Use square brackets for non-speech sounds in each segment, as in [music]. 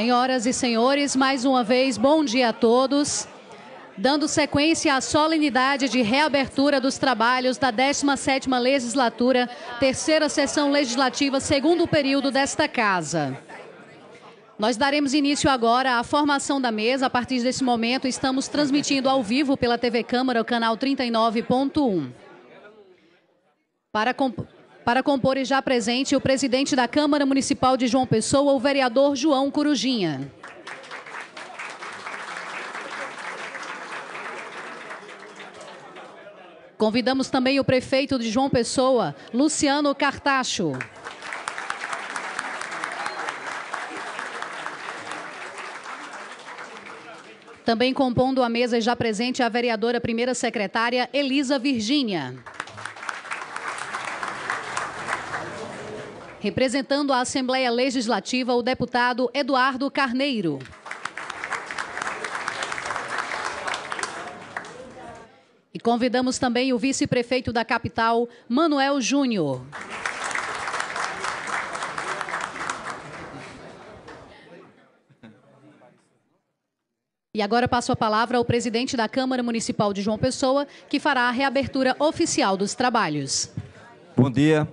Senhoras e senhores, mais uma vez, bom dia a todos. Dando sequência à solenidade de reabertura dos trabalhos da 17ª Legislatura, terceira sessão legislativa, segundo período desta Casa. Nós daremos início agora à formação da mesa. A partir desse momento, estamos transmitindo ao vivo pela TV Câmara, o canal 39.1. Para, para compor e já presente o presidente da Câmara Municipal de João Pessoa, o vereador João Corujinha. Convidamos também o prefeito de João Pessoa, Luciano Cartacho. Também compondo a mesa já presente a vereadora primeira secretária Elisa Virgínia. Representando a Assembleia Legislativa, o deputado Eduardo Carneiro. E convidamos também o vice-prefeito da capital, Manuel Júnior. E agora passo a palavra ao presidente da Câmara Municipal de João Pessoa, que fará a reabertura oficial dos trabalhos. Bom dia,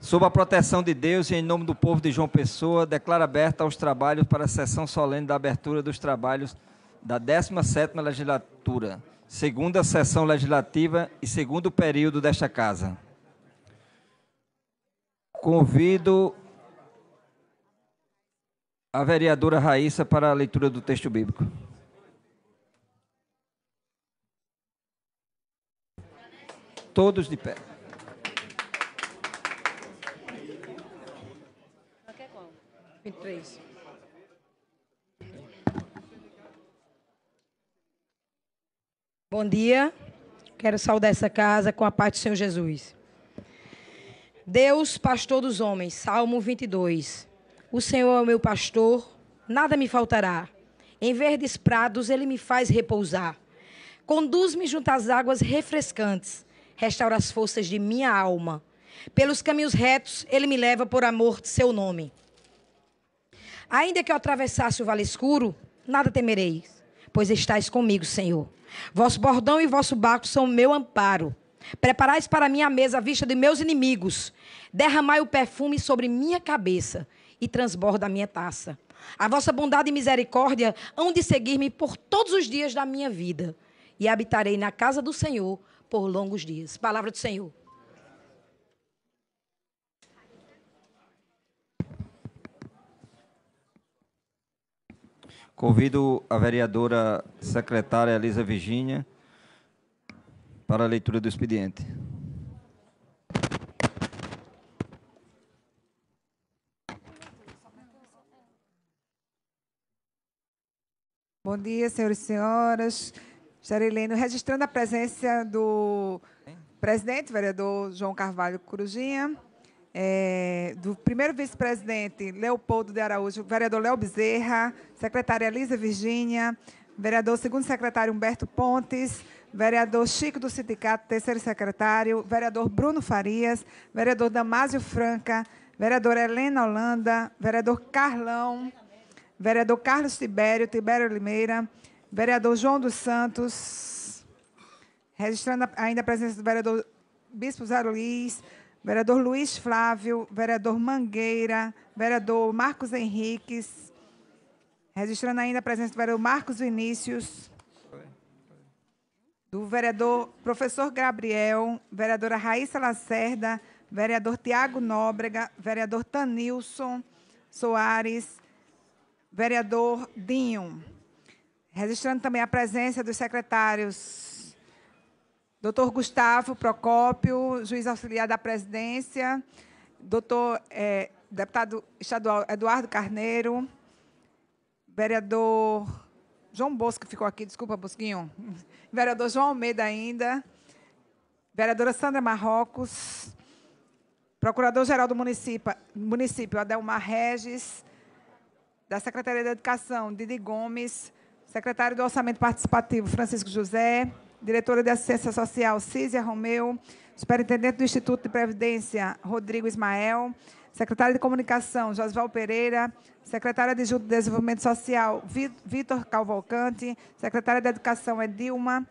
Sob a proteção de Deus e em nome do povo de João Pessoa, declaro aberta aos trabalhos para a sessão solene da abertura dos trabalhos da 17ª legislatura, segunda sessão legislativa e segundo período desta casa. Convido a vereadora Raíssa para a leitura do texto bíblico. Todos de pé. 23. Bom dia. Quero saudar essa casa com a paz do Senhor Jesus. Deus, pastor dos homens, Salmo 22. O Senhor é o meu pastor, nada me faltará. Em verdes prados ele me faz repousar. Conduz-me junto às águas refrescantes, restaura as forças de minha alma. Pelos caminhos retos ele me leva por amor de seu nome. Ainda que eu atravessasse o vale escuro, nada temerei, pois estáis comigo, Senhor. Vosso bordão e vosso barco são meu amparo. Preparais para mim a mesa à vista de meus inimigos. Derramai o perfume sobre minha cabeça e transborda a minha taça. A vossa bondade e misericórdia hão de seguir-me por todos os dias da minha vida. E habitarei na casa do Senhor por longos dias. Palavra do Senhor. Convido a vereadora secretária Elisa Virginia para a leitura do expediente. Bom dia, senhores e senhores. Jarileno, registrando a presença do presidente, vereador João Carvalho Corujinha, é, do primeiro vice-presidente Leopoldo de Araújo, vereador Léo Bezerra, secretária Elisa Virgínia, vereador segundo secretário Humberto Pontes, vereador Chico do Sindicato, terceiro secretário, vereador Bruno Farias, vereador Damásio Franca, vereadora Helena Holanda, vereador Carlão, vereador Carlos Tibério, Tibério Limeira, vereador João dos Santos, registrando ainda a presença do vereador Bispo Zé Luiz, vereador Luiz Flávio, vereador Mangueira, vereador Marcos Henriques, registrando ainda a presença do vereador Marcos Vinícius, do vereador professor Gabriel, vereadora Raíssa Lacerda, vereador Tiago Nóbrega, vereador Tanilson Soares, vereador Dinho. Registrando também a presença dos secretários Doutor Gustavo Procópio, juiz auxiliar da presidência, doutor é, deputado estadual Eduardo Carneiro, vereador João Bosco ficou aqui, desculpa, Bosquinho. [laughs] Vereador João Almeida ainda, vereadora Sandra Marrocos, procurador-geral do município, município Adelmar Regis, da Secretaria da Educação, Didi Gomes, secretário do Orçamento Participativo, Francisco José, diretora de Assistência Social Cízia Romeu, superintendente do Instituto de Previdência Rodrigo Ismael, secretária de Comunicação Josval Pereira, secretária de Junto de Desenvolvimento Social Vitor Calvalcante, secretária de Educação Edilma,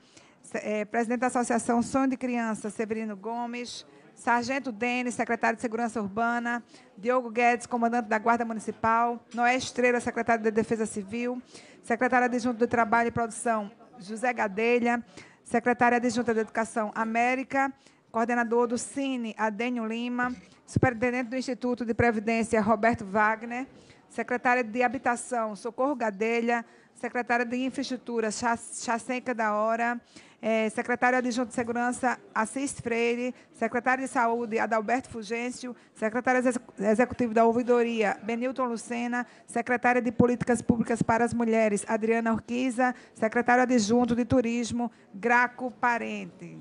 é, presidente da Associação Sonho de Criança Severino Gomes, Sargento Denis, secretário de Segurança Urbana, Diogo Guedes, comandante da Guarda Municipal, Noé Estrela, secretário da Defesa Civil, Secretária adjunto de Trabalho e Produção, José Gadelha, secretária adjunta da Educação América, coordenador do CINE, Adênio Lima, superintendente do Instituto de Previdência, Roberto Wagner, secretária de Habitação, Socorro Gadelha, secretária de Infraestrutura, Chacenca da Hora, é, secretário adjunto de Segurança, Assis Freire, secretário de Saúde, Adalberto Fugêncio, secretário executivo da Ouvidoria, Benilton Lucena, secretária de Políticas Públicas para as Mulheres, Adriana Urquiza, secretário adjunto de Turismo, Graco Parente.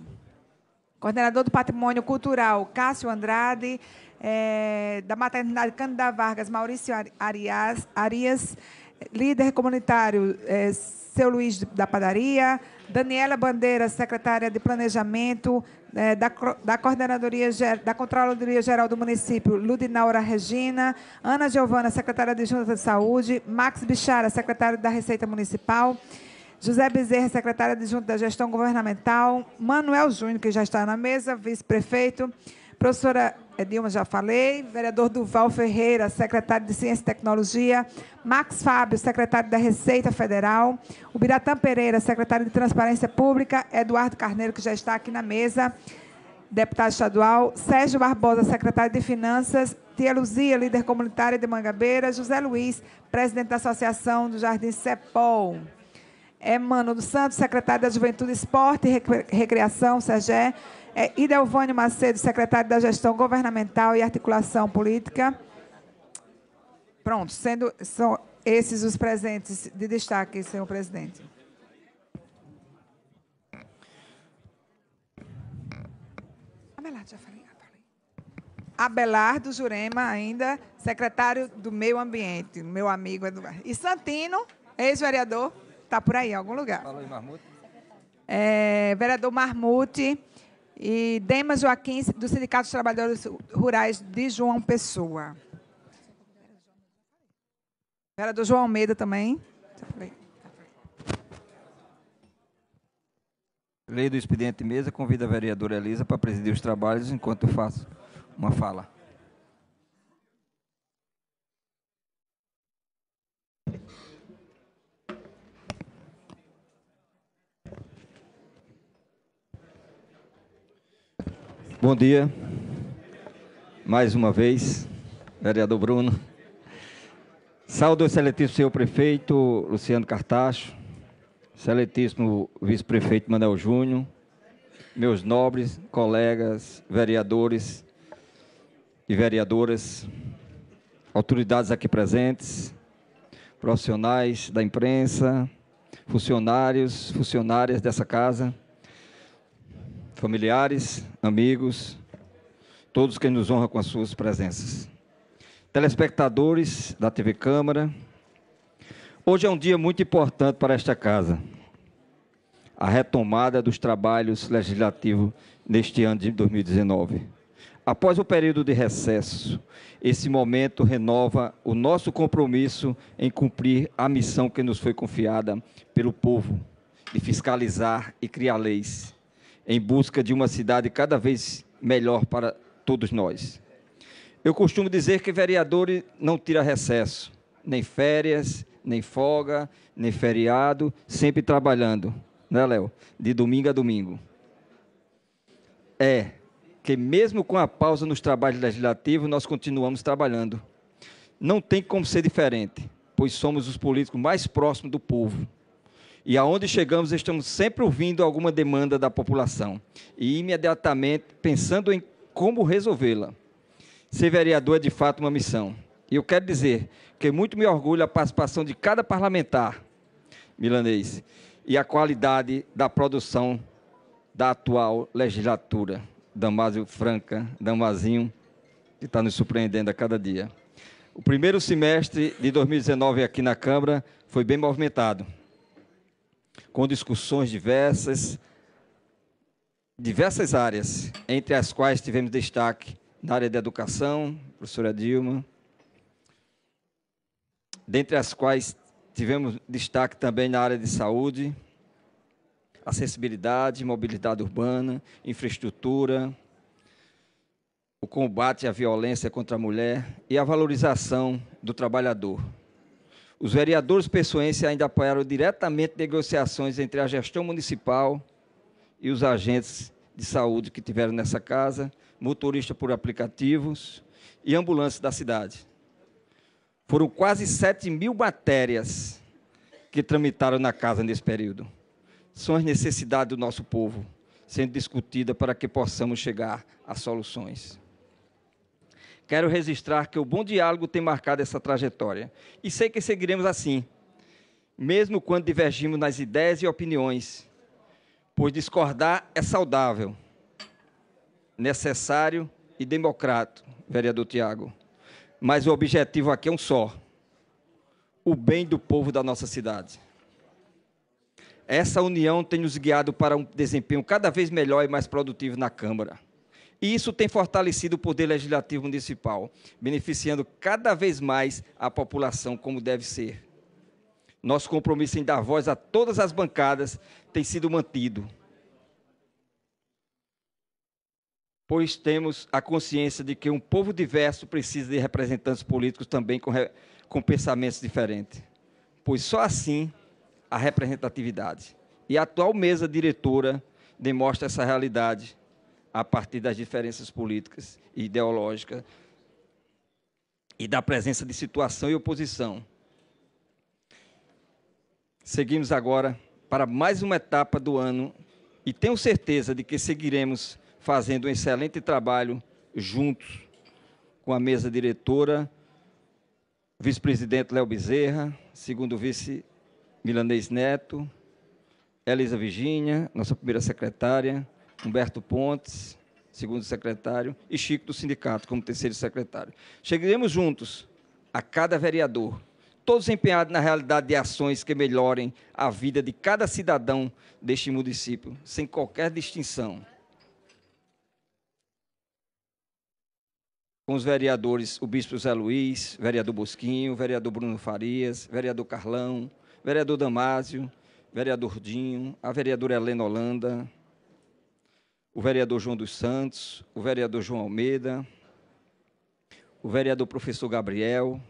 Coordenador do Patrimônio Cultural, Cássio Andrade, é, da Maternidade Cândida Vargas, Maurício Arias, Arias líder comunitário é, Seu Luiz da Padaria, Daniela Bandeira, secretária de Planejamento é, da, da Coordenadoria da Controladoria Geral do Município, Ludinaura Regina, Ana Giovana, secretária de Junta de Saúde, Max Bichara, secretário da Receita Municipal, José Bezerra, secretário Junta da Gestão Governamental, Manuel Júnior, que já está na mesa, vice-prefeito, Professora Dilma, já falei. Vereador Duval Ferreira, secretário de Ciência e Tecnologia. Max Fábio, secretário da Receita Federal. O Biratã Pereira, secretário de Transparência Pública. Eduardo Carneiro, que já está aqui na mesa, deputado estadual. Sérgio Barbosa, secretário de Finanças. Tia Luzia, líder comunitária de Mangabeira. José Luiz, presidente da Associação do Jardim CEPOL. Emmanuel dos Santos, secretário da Juventude, Esporte e Recreação, Sergé. É, Idelvânio Macedo, secretário da Gestão Governamental e Articulação Política. Pronto, sendo, são esses os presentes de destaque, senhor presidente. Abelardo, já falei. Abelardo Jurema, ainda secretário do Meio Ambiente, meu amigo Eduardo. E Santino, ex-vereador, está por aí, em algum lugar. Falou em Marmute. É, vereador Marmute, e Demas Joaquim, do Sindicato dos Trabalhadores Rurais de João Pessoa. Era do João Almeida também. Lei do expediente mesa Convido a vereadora Elisa para presidir os trabalhos enquanto eu faço uma fala. Bom dia, mais uma vez, vereador Bruno. Saúde o excelentíssimo senhor prefeito Luciano Cartacho, excelentíssimo vice-prefeito Manuel Júnior, meus nobres colegas, vereadores e vereadoras, autoridades aqui presentes, profissionais da imprensa, funcionários, funcionárias dessa casa familiares, amigos, todos que nos honram com as suas presenças. Telespectadores da TV Câmara, hoje é um dia muito importante para esta casa. A retomada dos trabalhos legislativos neste ano de 2019. Após o período de recesso, esse momento renova o nosso compromisso em cumprir a missão que nos foi confiada pelo povo, de fiscalizar e criar leis em busca de uma cidade cada vez melhor para todos nós. Eu costumo dizer que vereador não tira recesso, nem férias, nem folga, nem feriado, sempre trabalhando, né, Léo? De domingo a domingo. É que mesmo com a pausa nos trabalhos legislativos, nós continuamos trabalhando. Não tem como ser diferente, pois somos os políticos mais próximos do povo. E aonde chegamos, estamos sempre ouvindo alguma demanda da população e imediatamente pensando em como resolvê-la. Ser vereador é de fato uma missão. E eu quero dizer que muito me orgulha a participação de cada parlamentar milanês e a qualidade da produção da atual legislatura. Damásio Franca, Damazinho, que está nos surpreendendo a cada dia. O primeiro semestre de 2019 aqui na Câmara foi bem movimentado com discussões diversas, diversas áreas, entre as quais tivemos destaque na área da educação, professora Dilma, dentre as quais tivemos destaque também na área de saúde, acessibilidade, mobilidade urbana, infraestrutura, o combate à violência contra a mulher e a valorização do trabalhador. Os vereadores pessoenses ainda apoiaram diretamente negociações entre a gestão municipal e os agentes de saúde que tiveram nessa casa, motorista por aplicativos e ambulância da cidade. Foram quase 7 mil matérias que tramitaram na casa nesse período. São as necessidades do nosso povo sendo discutida para que possamos chegar a soluções. Quero registrar que o bom diálogo tem marcado essa trajetória. E sei que seguiremos assim, mesmo quando divergimos nas ideias e opiniões, pois discordar é saudável, necessário e democrático, vereador Tiago. Mas o objetivo aqui é um só: o bem do povo da nossa cidade. Essa união tem nos guiado para um desempenho cada vez melhor e mais produtivo na Câmara. E isso tem fortalecido o poder legislativo municipal, beneficiando cada vez mais a população como deve ser. Nosso compromisso em dar voz a todas as bancadas tem sido mantido, pois temos a consciência de que um povo diverso precisa de representantes políticos também com, re... com pensamentos diferentes, pois só assim a representatividade. E a atual mesa diretora demonstra essa realidade a partir das diferenças políticas e ideológicas e da presença de situação e oposição. Seguimos agora para mais uma etapa do ano e tenho certeza de que seguiremos fazendo um excelente trabalho juntos com a mesa diretora, vice-presidente Léo Bezerra, segundo vice Milanês Neto, Elisa Virginia, nossa primeira secretária, Humberto Pontes, segundo secretário, e Chico do sindicato, como terceiro secretário. Chegaremos juntos a cada vereador, todos empenhados na realidade de ações que melhorem a vida de cada cidadão deste município, sem qualquer distinção. com os vereadores, o bispo Zé Luiz, vereador Bosquinho, vereador Bruno Farias, vereador Carlão, vereador Damásio, vereador Dinho, a vereadora Helena Holanda, o vereador João dos Santos, o vereador João Almeida, o vereador professor Gabriel,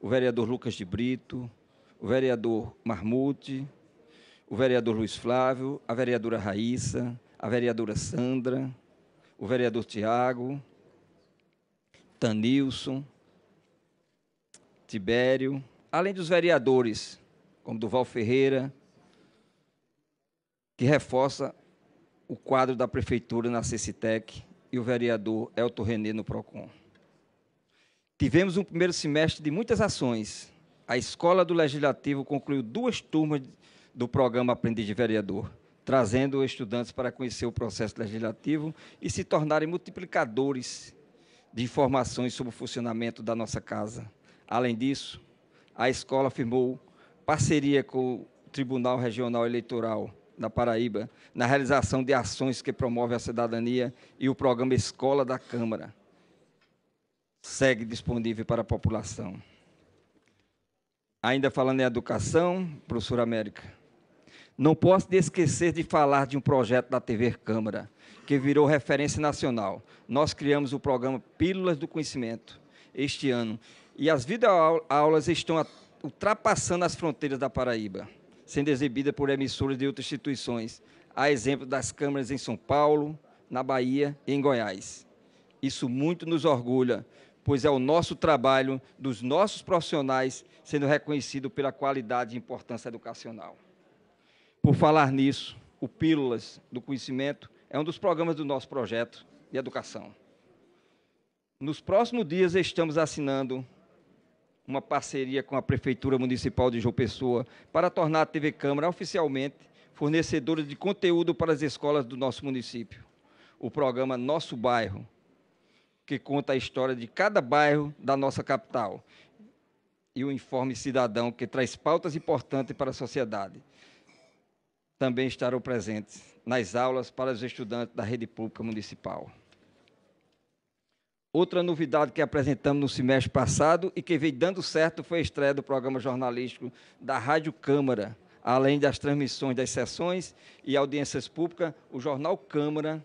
o vereador Lucas de Brito, o vereador Marmute, o vereador Luiz Flávio, a vereadora Raíssa, a vereadora Sandra, o vereador Tiago, Tanilson, Tibério, além dos vereadores, como Duval Ferreira, que reforça o quadro da prefeitura na Cecitec e o vereador Elton René no Procon. Tivemos um primeiro semestre de muitas ações. A Escola do Legislativo concluiu duas turmas do programa Aprendiz de Vereador, trazendo estudantes para conhecer o processo legislativo e se tornarem multiplicadores de informações sobre o funcionamento da nossa casa. Além disso, a escola firmou parceria com o Tribunal Regional Eleitoral da Paraíba, na realização de ações que promovem a cidadania e o programa Escola da Câmara segue disponível para a população. Ainda falando em educação, professor América, não posso esquecer de falar de um projeto da TV Câmara, que virou referência nacional. Nós criamos o programa Pílulas do Conhecimento este ano, e as videoaulas estão ultrapassando as fronteiras da Paraíba sendo exibida por emissoras de outras instituições, a exemplo das câmaras em São Paulo, na Bahia e em Goiás. Isso muito nos orgulha, pois é o nosso trabalho, dos nossos profissionais, sendo reconhecido pela qualidade e importância educacional. Por falar nisso, o Pílulas do Conhecimento é um dos programas do nosso projeto de educação. Nos próximos dias, estamos assinando uma parceria com a Prefeitura Municipal de João Pessoa para tornar a TV Câmara oficialmente fornecedora de conteúdo para as escolas do nosso município. O programa Nosso Bairro, que conta a história de cada bairro da nossa capital. E o Informe Cidadão, que traz pautas importantes para a sociedade. Também estarão presentes nas aulas para os estudantes da rede pública municipal. Outra novidade que apresentamos no semestre passado e que veio dando certo foi a estreia do programa jornalístico da Rádio Câmara. Além das transmissões das sessões e audiências públicas, o jornal Câmara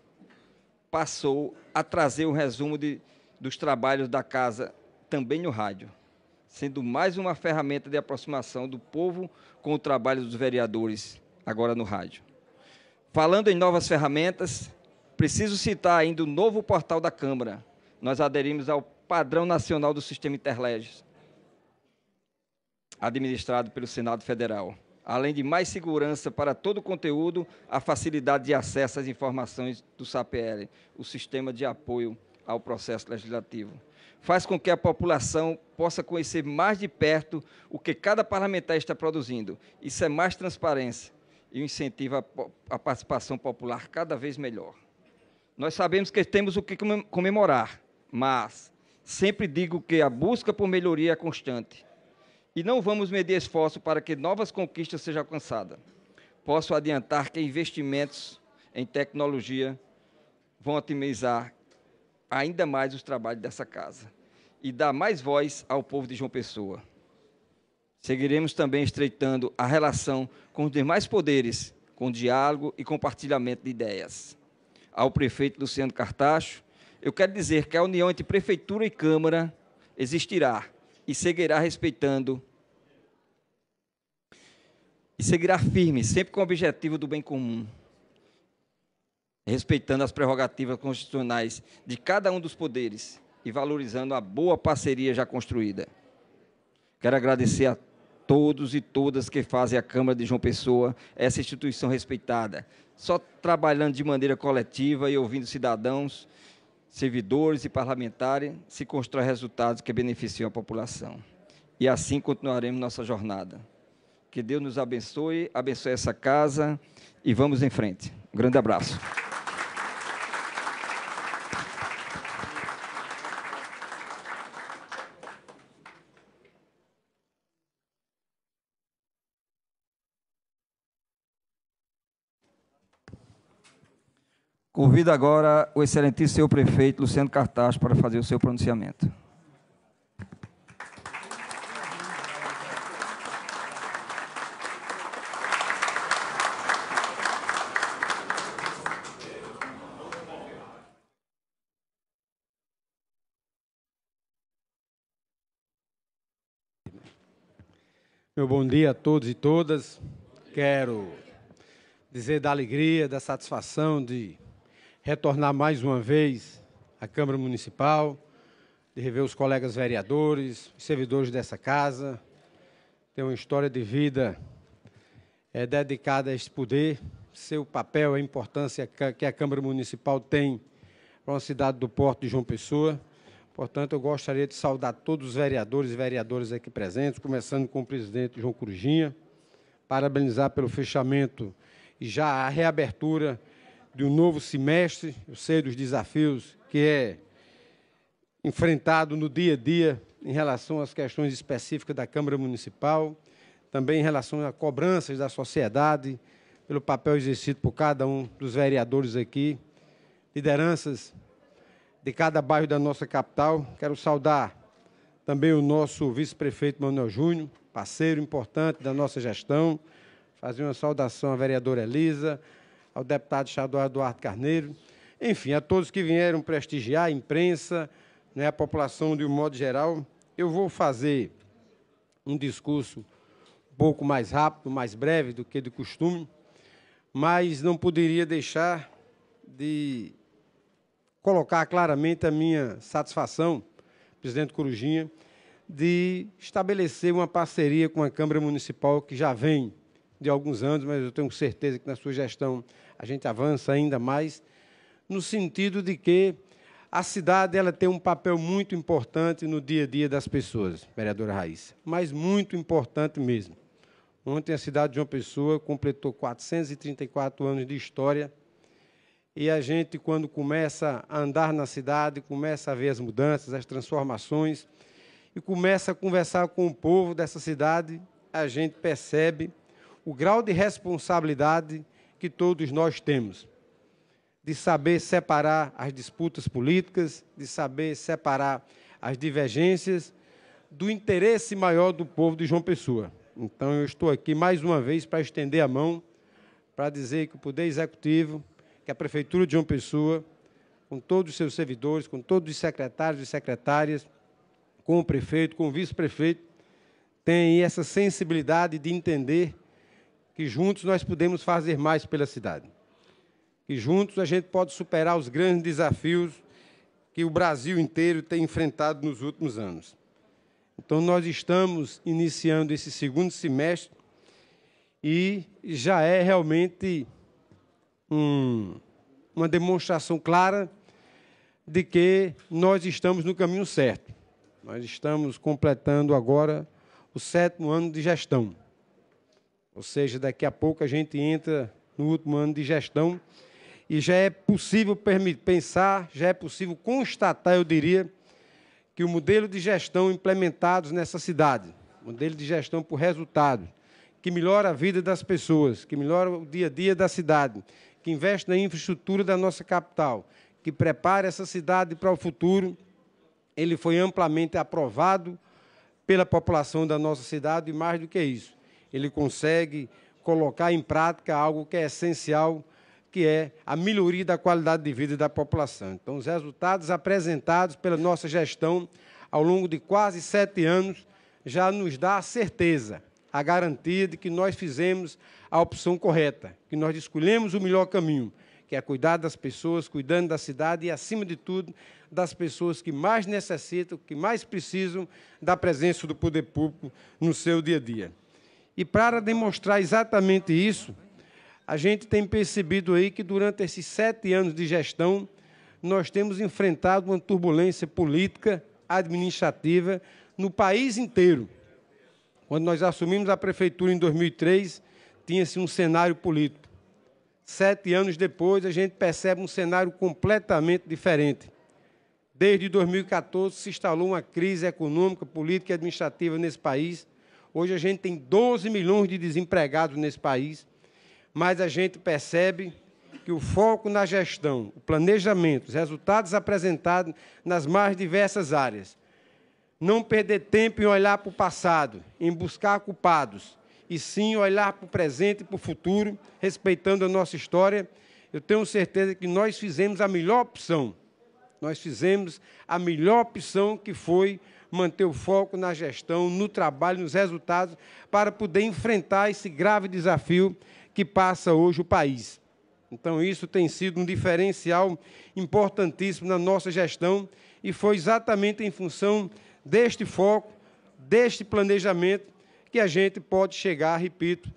passou a trazer o resumo de, dos trabalhos da casa também no rádio, sendo mais uma ferramenta de aproximação do povo com o trabalho dos vereadores agora no rádio. Falando em novas ferramentas, preciso citar ainda o novo portal da Câmara, nós aderimos ao padrão nacional do sistema Interleges, administrado pelo Senado Federal. Além de mais segurança para todo o conteúdo, a facilidade de acesso às informações do SAPL, o Sistema de Apoio ao Processo Legislativo. Faz com que a população possa conhecer mais de perto o que cada parlamentar está produzindo. Isso é mais transparência e incentiva a participação popular cada vez melhor. Nós sabemos que temos o que comemorar mas sempre digo que a busca por melhoria é constante. E não vamos medir esforço para que novas conquistas sejam alcançadas. Posso adiantar que investimentos em tecnologia vão otimizar ainda mais os trabalhos dessa casa e dar mais voz ao povo de João Pessoa. Seguiremos também estreitando a relação com os demais poderes, com diálogo e compartilhamento de ideias. Ao prefeito Luciano Cartacho, eu quero dizer que a união entre prefeitura e Câmara existirá e seguirá respeitando e seguirá firme, sempre com o objetivo do bem comum, respeitando as prerrogativas constitucionais de cada um dos poderes e valorizando a boa parceria já construída. Quero agradecer a todos e todas que fazem a Câmara de João Pessoa essa instituição respeitada. Só trabalhando de maneira coletiva e ouvindo cidadãos servidores e parlamentares, se constrói resultados que beneficiam a população. E assim continuaremos nossa jornada. Que Deus nos abençoe, abençoe essa casa e vamos em frente. Um grande abraço. Convido agora o excelentíssimo senhor prefeito Luciano Cartaz para fazer o seu pronunciamento. Meu bom dia a todos e todas. Quero dizer da alegria, da satisfação de retornar mais uma vez à Câmara Municipal, de rever os colegas vereadores, servidores dessa casa. Tem uma história de vida é, dedicada a esse poder, seu papel, a importância que a Câmara Municipal tem para uma cidade do Porto de João Pessoa. Portanto, eu gostaria de saudar todos os vereadores e vereadoras aqui presentes, começando com o presidente João Corujinha, parabenizar pelo fechamento e já a reabertura de um novo semestre, eu sei dos desafios que é enfrentado no dia a dia em relação às questões específicas da Câmara Municipal, também em relação a cobranças da sociedade, pelo papel exercido por cada um dos vereadores aqui, lideranças de cada bairro da nossa capital. Quero saudar também o nosso vice-prefeito Manuel Júnior, parceiro importante da nossa gestão. Fazer uma saudação à vereadora Elisa, ao deputado estadual Eduardo Carneiro, enfim, a todos que vieram prestigiar a imprensa, né, a população de um modo geral. Eu vou fazer um discurso um pouco mais rápido, mais breve do que de costume, mas não poderia deixar de colocar claramente a minha satisfação, presidente Corujinha, de estabelecer uma parceria com a Câmara Municipal que já vem de alguns anos, mas eu tenho certeza que na sua gestão a gente avança ainda mais, no sentido de que a cidade ela tem um papel muito importante no dia a dia das pessoas, vereadora Raíssa, mas muito importante mesmo. Ontem a cidade de uma pessoa completou 434 anos de história e a gente, quando começa a andar na cidade, começa a ver as mudanças, as transformações e começa a conversar com o povo dessa cidade, a gente percebe o grau de responsabilidade que todos nós temos, de saber separar as disputas políticas, de saber separar as divergências do interesse maior do povo de João Pessoa. Então, eu estou aqui mais uma vez para estender a mão, para dizer que o Poder Executivo, que a Prefeitura de João Pessoa, com todos os seus servidores, com todos os secretários e secretárias, com o prefeito, com o vice-prefeito, tem essa sensibilidade de entender que juntos nós podemos fazer mais pela cidade. Que juntos a gente pode superar os grandes desafios que o Brasil inteiro tem enfrentado nos últimos anos. Então, nós estamos iniciando esse segundo semestre e já é realmente um, uma demonstração clara de que nós estamos no caminho certo. Nós estamos completando agora o sétimo ano de gestão. Ou seja, daqui a pouco a gente entra no último ano de gestão e já é possível pensar, já é possível constatar, eu diria, que o modelo de gestão implementado nessa cidade, modelo de gestão por resultado, que melhora a vida das pessoas, que melhora o dia a dia da cidade, que investe na infraestrutura da nossa capital, que prepara essa cidade para o futuro, ele foi amplamente aprovado pela população da nossa cidade e mais do que isso ele consegue colocar em prática algo que é essencial, que é a melhoria da qualidade de vida da população. Então, os resultados apresentados pela nossa gestão ao longo de quase sete anos já nos dá a certeza, a garantia de que nós fizemos a opção correta, que nós escolhemos o melhor caminho, que é cuidar das pessoas, cuidando da cidade e, acima de tudo, das pessoas que mais necessitam, que mais precisam da presença do poder público no seu dia a dia. E para demonstrar exatamente isso, a gente tem percebido aí que durante esses sete anos de gestão, nós temos enfrentado uma turbulência política, administrativa, no país inteiro. Quando nós assumimos a prefeitura em 2003, tinha-se um cenário político. Sete anos depois, a gente percebe um cenário completamente diferente. Desde 2014, se instalou uma crise econômica, política e administrativa nesse país, Hoje a gente tem 12 milhões de desempregados nesse país, mas a gente percebe que o foco na gestão, o planejamento, os resultados apresentados nas mais diversas áreas. Não perder tempo em olhar para o passado, em buscar culpados, e sim olhar para o presente e para o futuro, respeitando a nossa história. Eu tenho certeza que nós fizemos a melhor opção. Nós fizemos a melhor opção que foi manter o foco na gestão, no trabalho, nos resultados, para poder enfrentar esse grave desafio que passa hoje o país. Então, isso tem sido um diferencial importantíssimo na nossa gestão e foi exatamente em função deste foco, deste planejamento, que a gente pode chegar, repito,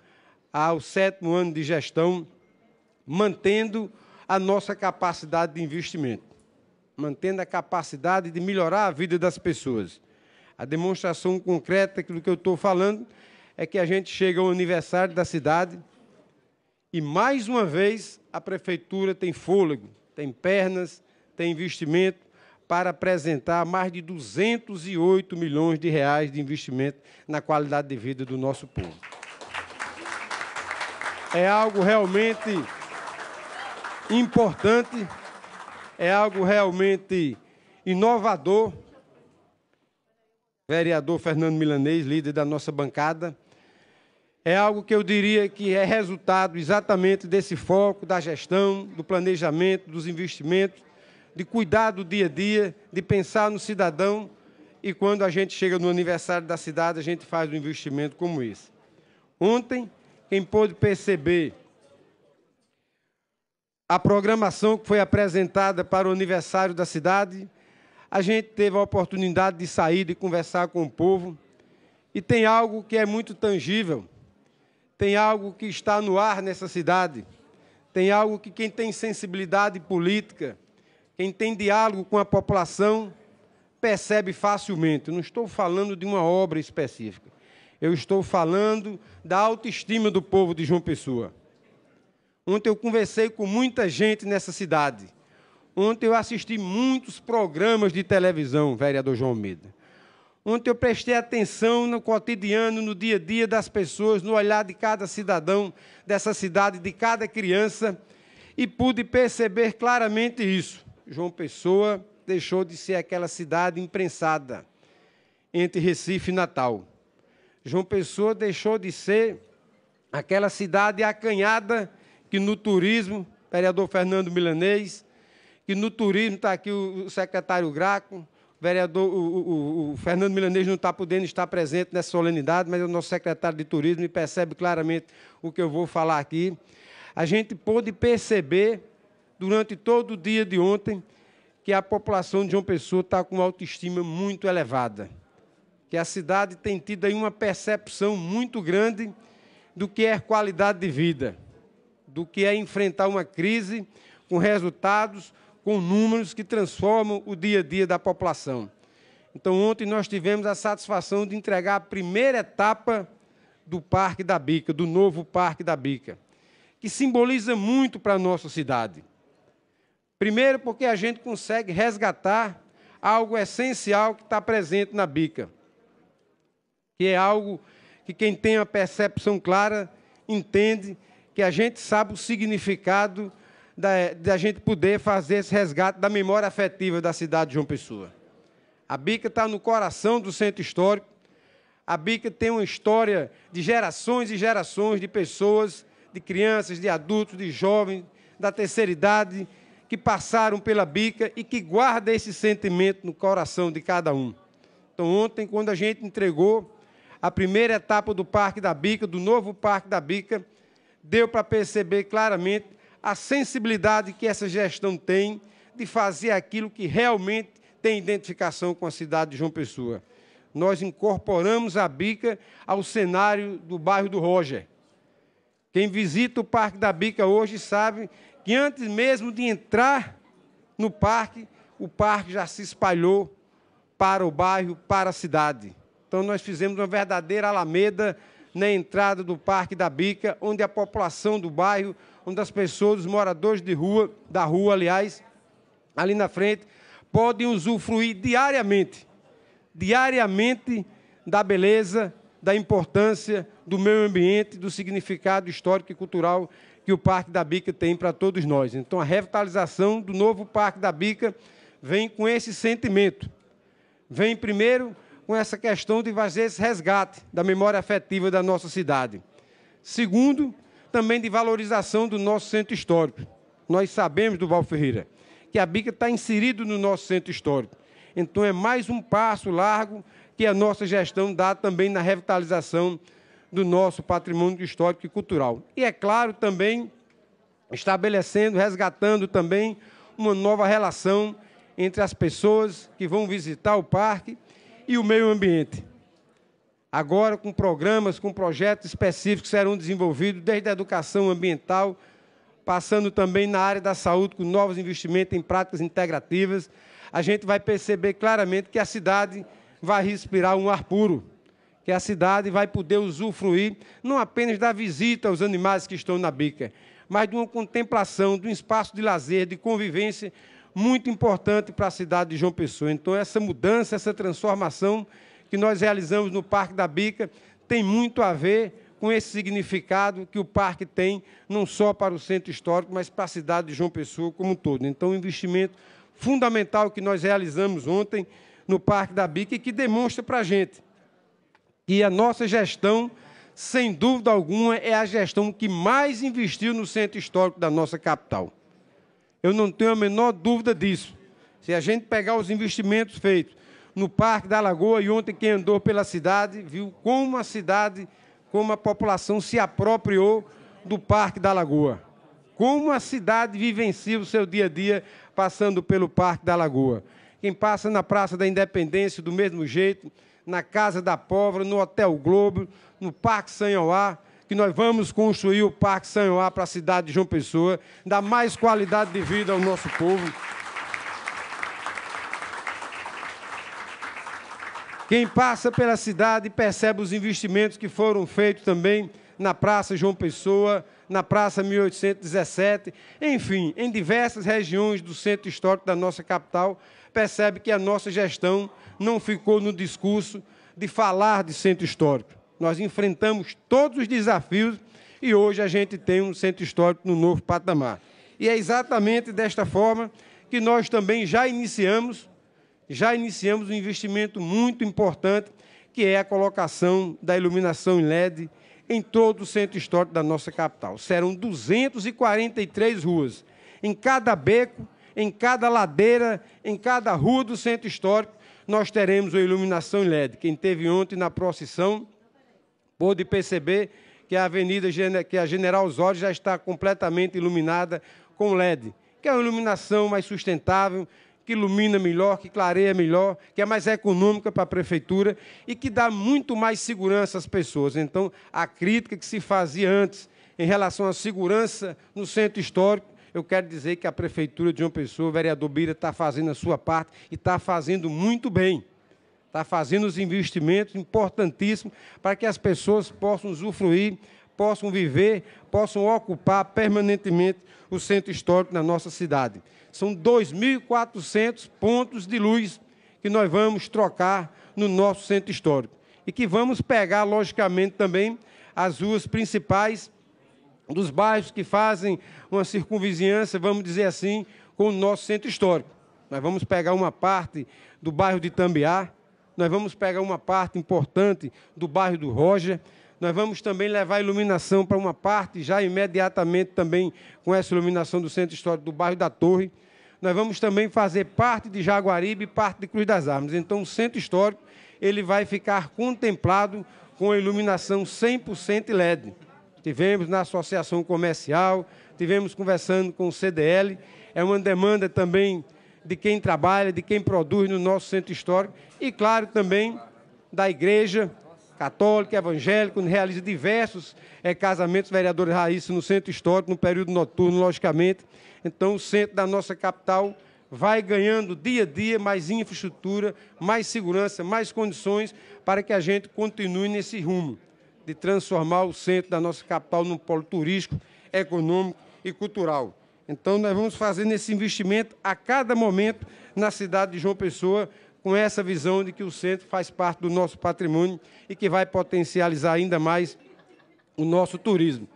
ao sétimo ano de gestão, mantendo a nossa capacidade de investimento, mantendo a capacidade de melhorar a vida das pessoas. A demonstração concreta do que eu estou falando é que a gente chega ao aniversário da cidade e, mais uma vez, a prefeitura tem fôlego, tem pernas, tem investimento para apresentar mais de 208 milhões de reais de investimento na qualidade de vida do nosso povo. É algo realmente importante, é algo realmente inovador vereador Fernando Milanês, líder da nossa bancada, é algo que eu diria que é resultado exatamente desse foco da gestão, do planejamento, dos investimentos, de cuidar do dia a dia, de pensar no cidadão e quando a gente chega no aniversário da cidade, a gente faz um investimento como esse. Ontem, quem pôde perceber a programação que foi apresentada para o aniversário da cidade a gente teve a oportunidade de sair, de conversar com o povo, e tem algo que é muito tangível, tem algo que está no ar nessa cidade, tem algo que quem tem sensibilidade política, quem tem diálogo com a população, percebe facilmente. Não estou falando de uma obra específica. Eu estou falando da autoestima do povo de João Pessoa. Ontem eu conversei com muita gente nessa cidade Ontem eu assisti muitos programas de televisão, vereador João Almeida. Ontem eu prestei atenção no cotidiano, no dia a dia das pessoas, no olhar de cada cidadão dessa cidade, de cada criança, e pude perceber claramente isso. João Pessoa deixou de ser aquela cidade imprensada entre Recife e Natal. João Pessoa deixou de ser aquela cidade acanhada que no turismo, vereador Fernando Milanês, que no turismo está aqui o secretário Graco, vereador, o, o, o, Fernando Milanês não está podendo estar presente nessa solenidade, mas é o nosso secretário de turismo e percebe claramente o que eu vou falar aqui. A gente pôde perceber, durante todo o dia de ontem, que a população de João Pessoa está com uma autoestima muito elevada, que a cidade tem tido aí uma percepção muito grande do que é qualidade de vida, do que é enfrentar uma crise com resultados com números que transformam o dia a dia da população. Então, ontem nós tivemos a satisfação de entregar a primeira etapa do Parque da Bica, do novo Parque da Bica, que simboliza muito para a nossa cidade. Primeiro, porque a gente consegue resgatar algo essencial que está presente na Bica, que é algo que quem tem uma percepção clara entende que a gente sabe o significado da, da gente poder fazer esse resgate da memória afetiva da cidade de João Pessoa. A Bica está no coração do centro histórico. A Bica tem uma história de gerações e gerações de pessoas, de crianças, de adultos, de jovens, da terceira idade, que passaram pela Bica e que guarda esse sentimento no coração de cada um. Então, ontem, quando a gente entregou a primeira etapa do Parque da Bica, do novo Parque da Bica, deu para perceber claramente a sensibilidade que essa gestão tem de fazer aquilo que realmente tem identificação com a cidade de João Pessoa. Nós incorporamos a Bica ao cenário do bairro do Roger. Quem visita o Parque da Bica hoje sabe que antes mesmo de entrar no parque, o parque já se espalhou para o bairro, para a cidade. Então nós fizemos uma verdadeira alameda na entrada do Parque da Bica, onde a população do bairro onde as pessoas, os moradores de rua, da rua, aliás, ali na frente, podem usufruir diariamente, diariamente da beleza, da importância do meio ambiente, do significado histórico e cultural que o Parque da Bica tem para todos nós. Então, a revitalização do novo Parque da Bica vem com esse sentimento. Vem, primeiro, com essa questão de fazer esse resgate da memória afetiva da nossa cidade. Segundo, também de valorização do nosso centro histórico. Nós sabemos, do Val Ferreira, que a Bica está inserida no nosso centro histórico. Então, é mais um passo largo que a nossa gestão dá também na revitalização do nosso patrimônio histórico e cultural. E, é claro, também estabelecendo, resgatando também uma nova relação entre as pessoas que vão visitar o parque e o meio ambiente agora com programas, com projetos específicos que serão desenvolvidos desde a educação ambiental, passando também na área da saúde, com novos investimentos em práticas integrativas, a gente vai perceber claramente que a cidade vai respirar um ar puro, que a cidade vai poder usufruir não apenas da visita aos animais que estão na bica, mas de uma contemplação, de um espaço de lazer, de convivência muito importante para a cidade de João Pessoa. Então, essa mudança, essa transformação que nós realizamos no Parque da Bica tem muito a ver com esse significado que o parque tem, não só para o centro histórico, mas para a cidade de João Pessoa como um todo. Então, um investimento fundamental que nós realizamos ontem no Parque da Bica e que demonstra para a gente que a nossa gestão, sem dúvida alguma, é a gestão que mais investiu no centro histórico da nossa capital. Eu não tenho a menor dúvida disso. Se a gente pegar os investimentos feitos no Parque da Lagoa, e ontem quem andou pela cidade viu como a cidade, como a população se apropriou do Parque da Lagoa. Como a cidade vivencia o seu dia a dia passando pelo Parque da Lagoa. Quem passa na Praça da Independência do mesmo jeito, na Casa da Pobre, no Hotel Globo, no Parque Sanhoá, que nós vamos construir o Parque Sanhoá para a cidade de João Pessoa, dar mais qualidade de vida ao nosso povo. Quem passa pela cidade percebe os investimentos que foram feitos também na Praça João Pessoa, na Praça 1817, enfim, em diversas regiões do centro histórico da nossa capital, percebe que a nossa gestão não ficou no discurso de falar de centro histórico. Nós enfrentamos todos os desafios e hoje a gente tem um centro histórico no novo patamar. E é exatamente desta forma que nós também já iniciamos já iniciamos um investimento muito importante, que é a colocação da iluminação em LED em todo o centro histórico da nossa capital. Serão 243 ruas. Em cada beco, em cada ladeira, em cada rua do centro histórico, nós teremos a iluminação em LED. Quem teve ontem na procissão pôde perceber que a avenida que a General Osório já está completamente iluminada com LED, que é uma iluminação mais sustentável, que ilumina melhor, que clareia melhor, que é mais econômica para a prefeitura e que dá muito mais segurança às pessoas. Então, a crítica que se fazia antes em relação à segurança no centro histórico, eu quero dizer que a prefeitura de uma pessoa, o vereador Bira, está fazendo a sua parte e está fazendo muito bem. Está fazendo os investimentos importantíssimos para que as pessoas possam usufruir possam viver, possam ocupar permanentemente o centro histórico da nossa cidade. São 2.400 pontos de luz que nós vamos trocar no nosso centro histórico e que vamos pegar, logicamente, também as ruas principais dos bairros que fazem uma circunvizinhança, vamos dizer assim, com o nosso centro histórico. Nós vamos pegar uma parte do bairro de Tambiá, nós vamos pegar uma parte importante do bairro do Roger, nós vamos também levar iluminação para uma parte, já imediatamente também com essa iluminação do Centro Histórico do Bairro da Torre. Nós vamos também fazer parte de Jaguaribe e parte de Cruz das Armas. Então, o Centro Histórico ele vai ficar contemplado com a iluminação 100% LED. Tivemos na Associação Comercial, tivemos conversando com o CDL, é uma demanda também de quem trabalha, de quem produz no nosso centro histórico e, claro, também da igreja, católico, evangélico, realiza diversos é, casamentos, vereadores Raíssa, no centro histórico, no período noturno, logicamente. Então, o centro da nossa capital vai ganhando dia a dia mais infraestrutura, mais segurança, mais condições para que a gente continue nesse rumo de transformar o centro da nossa capital num polo turístico, econômico e cultural. Então, nós vamos fazendo esse investimento a cada momento na cidade de João Pessoa, com essa visão de que o centro faz parte do nosso patrimônio e que vai potencializar ainda mais o nosso turismo.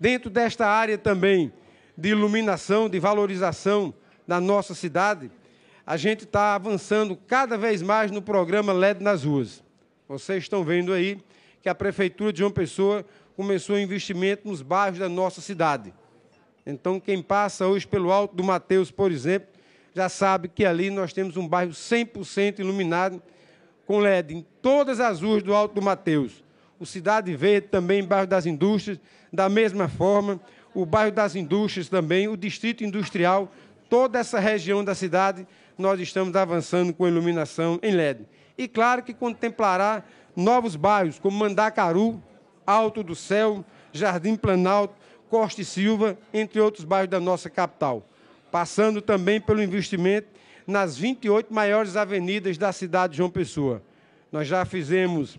Dentro desta área também de iluminação, de valorização da nossa cidade, a gente está avançando cada vez mais no programa LED nas ruas. Vocês estão vendo aí que a Prefeitura de João Pessoa começou o investimento nos bairros da nossa cidade. Então, quem passa hoje pelo Alto do Mateus, por exemplo, já sabe que ali nós temos um bairro 100% iluminado com LED em todas as ruas do Alto do Mateus. O Cidade Verde também, bairro das Indústrias, da mesma forma, o bairro das Indústrias também, o Distrito Industrial, toda essa região da cidade, nós estamos avançando com iluminação em LED. E claro que contemplará novos bairros, como Mandacaru, Alto do Céu, Jardim Planalto, Costa e Silva, entre outros bairros da nossa capital passando também pelo investimento nas 28 maiores avenidas da cidade de João Pessoa. Nós já fizemos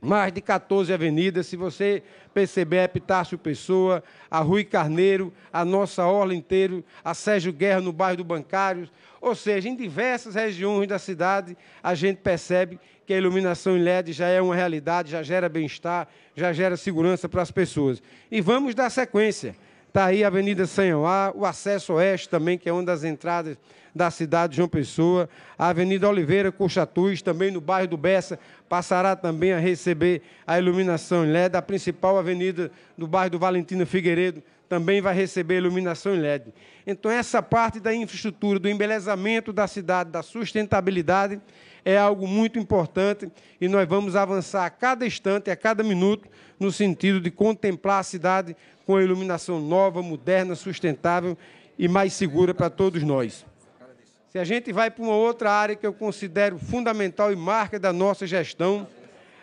mais de 14 avenidas. Se você perceber, a é Epitácio Pessoa, a Rui Carneiro, a nossa Orla inteira, a Sérgio Guerra no bairro do Bancários. Ou seja, em diversas regiões da cidade, a gente percebe que a iluminação em LED já é uma realidade, já gera bem-estar, já gera segurança para as pessoas. E vamos dar sequência. Está aí a Avenida Sanhoá, o Acesso Oeste também, que é uma das entradas da cidade de João Pessoa. A Avenida Oliveira Coxatus, também no bairro do Bessa, passará também a receber a iluminação em LED. A principal avenida do bairro do Valentino Figueiredo também vai receber iluminação em LED. Então, essa parte da infraestrutura, do embelezamento da cidade, da sustentabilidade, é algo muito importante e nós vamos avançar a cada instante, a cada minuto, no sentido de contemplar a cidade com a iluminação nova, moderna, sustentável e mais segura para todos nós. Se a gente vai para uma outra área que eu considero fundamental e marca da nossa gestão,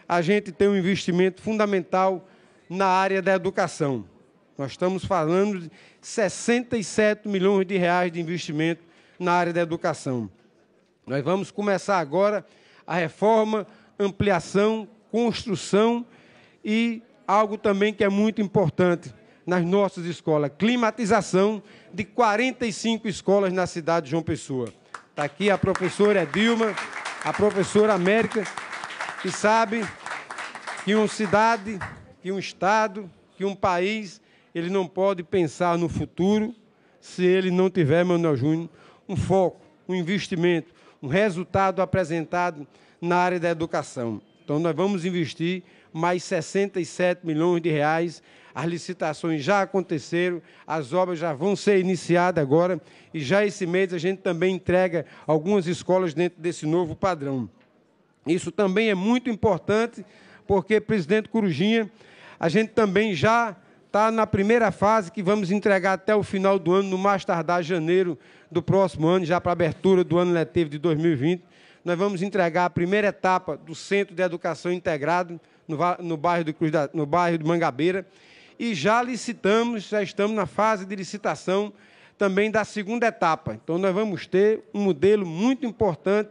a gente tem um investimento fundamental na área da educação. Nós estamos falando de 67 milhões de reais de investimento na área da educação. Nós vamos começar agora a reforma, ampliação, construção e algo também que é muito importante nas nossas escolas, climatização de 45 escolas na cidade de João Pessoa. Está aqui a professora Dilma, a professora América, que sabe que uma cidade, que um estado, que um país, ele não pode pensar no futuro se ele não tiver, Manuel Júnior, um foco, um investimento, um resultado apresentado na área da educação. Então, nós vamos investir mais 67 milhões de reais. As licitações já aconteceram, as obras já vão ser iniciadas agora e já esse mês a gente também entrega algumas escolas dentro desse novo padrão. Isso também é muito importante, porque, presidente Corujinha, a gente também já está na primeira fase que vamos entregar até o final do ano, no mais tardar janeiro do próximo ano, já para a abertura do ano letivo de 2020 nós vamos entregar a primeira etapa do Centro de Educação Integrado no, no bairro, do Cruz da, no bairro de Mangabeira. E já licitamos, já estamos na fase de licitação também da segunda etapa. Então, nós vamos ter um modelo muito importante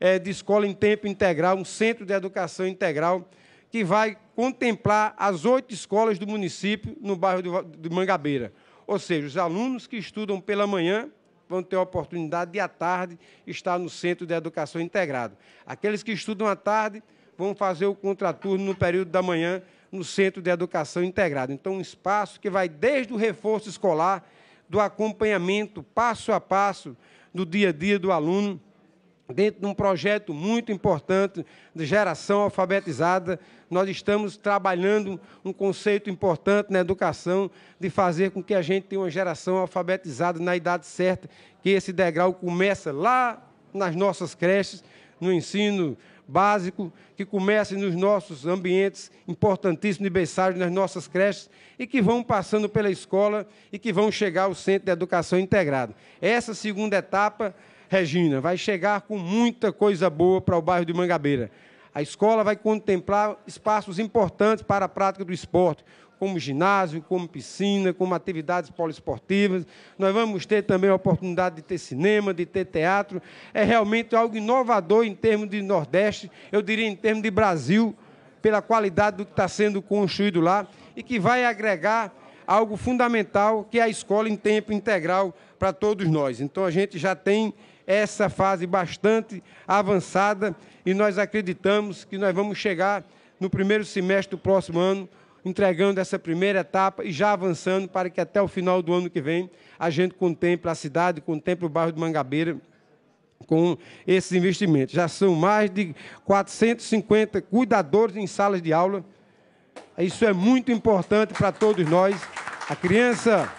é, de escola em tempo integral, um centro de educação integral, que vai contemplar as oito escolas do município no bairro de Mangabeira. Ou seja, os alunos que estudam pela manhã vão ter a oportunidade de, à tarde, estar no Centro de Educação Integrado. Aqueles que estudam à tarde vão fazer o contraturno no período da manhã no Centro de Educação Integrado. Então, um espaço que vai desde o reforço escolar, do acompanhamento passo a passo do dia a dia do aluno, dentro de um projeto muito importante de geração alfabetizada. Nós estamos trabalhando um conceito importante na educação de fazer com que a gente tenha uma geração alfabetizada na idade certa, que esse degrau começa lá nas nossas creches, no ensino básico, que comece nos nossos ambientes importantíssimos de berçário, nas nossas creches, e que vão passando pela escola e que vão chegar ao Centro de Educação Integrado. Essa segunda etapa Regina, vai chegar com muita coisa boa para o bairro de Mangabeira. A escola vai contemplar espaços importantes para a prática do esporte, como ginásio, como piscina, como atividades poliesportivas. Nós vamos ter também a oportunidade de ter cinema, de ter teatro. É realmente algo inovador em termos de Nordeste, eu diria em termos de Brasil, pela qualidade do que está sendo construído lá e que vai agregar algo fundamental, que é a escola em tempo integral para todos nós. Então, a gente já tem essa fase bastante avançada e nós acreditamos que nós vamos chegar no primeiro semestre do próximo ano entregando essa primeira etapa e já avançando para que até o final do ano que vem a gente contemple a cidade, contemple o bairro de Mangabeira com esses investimentos. Já são mais de 450 cuidadores em salas de aula. Isso é muito importante para todos nós. A criança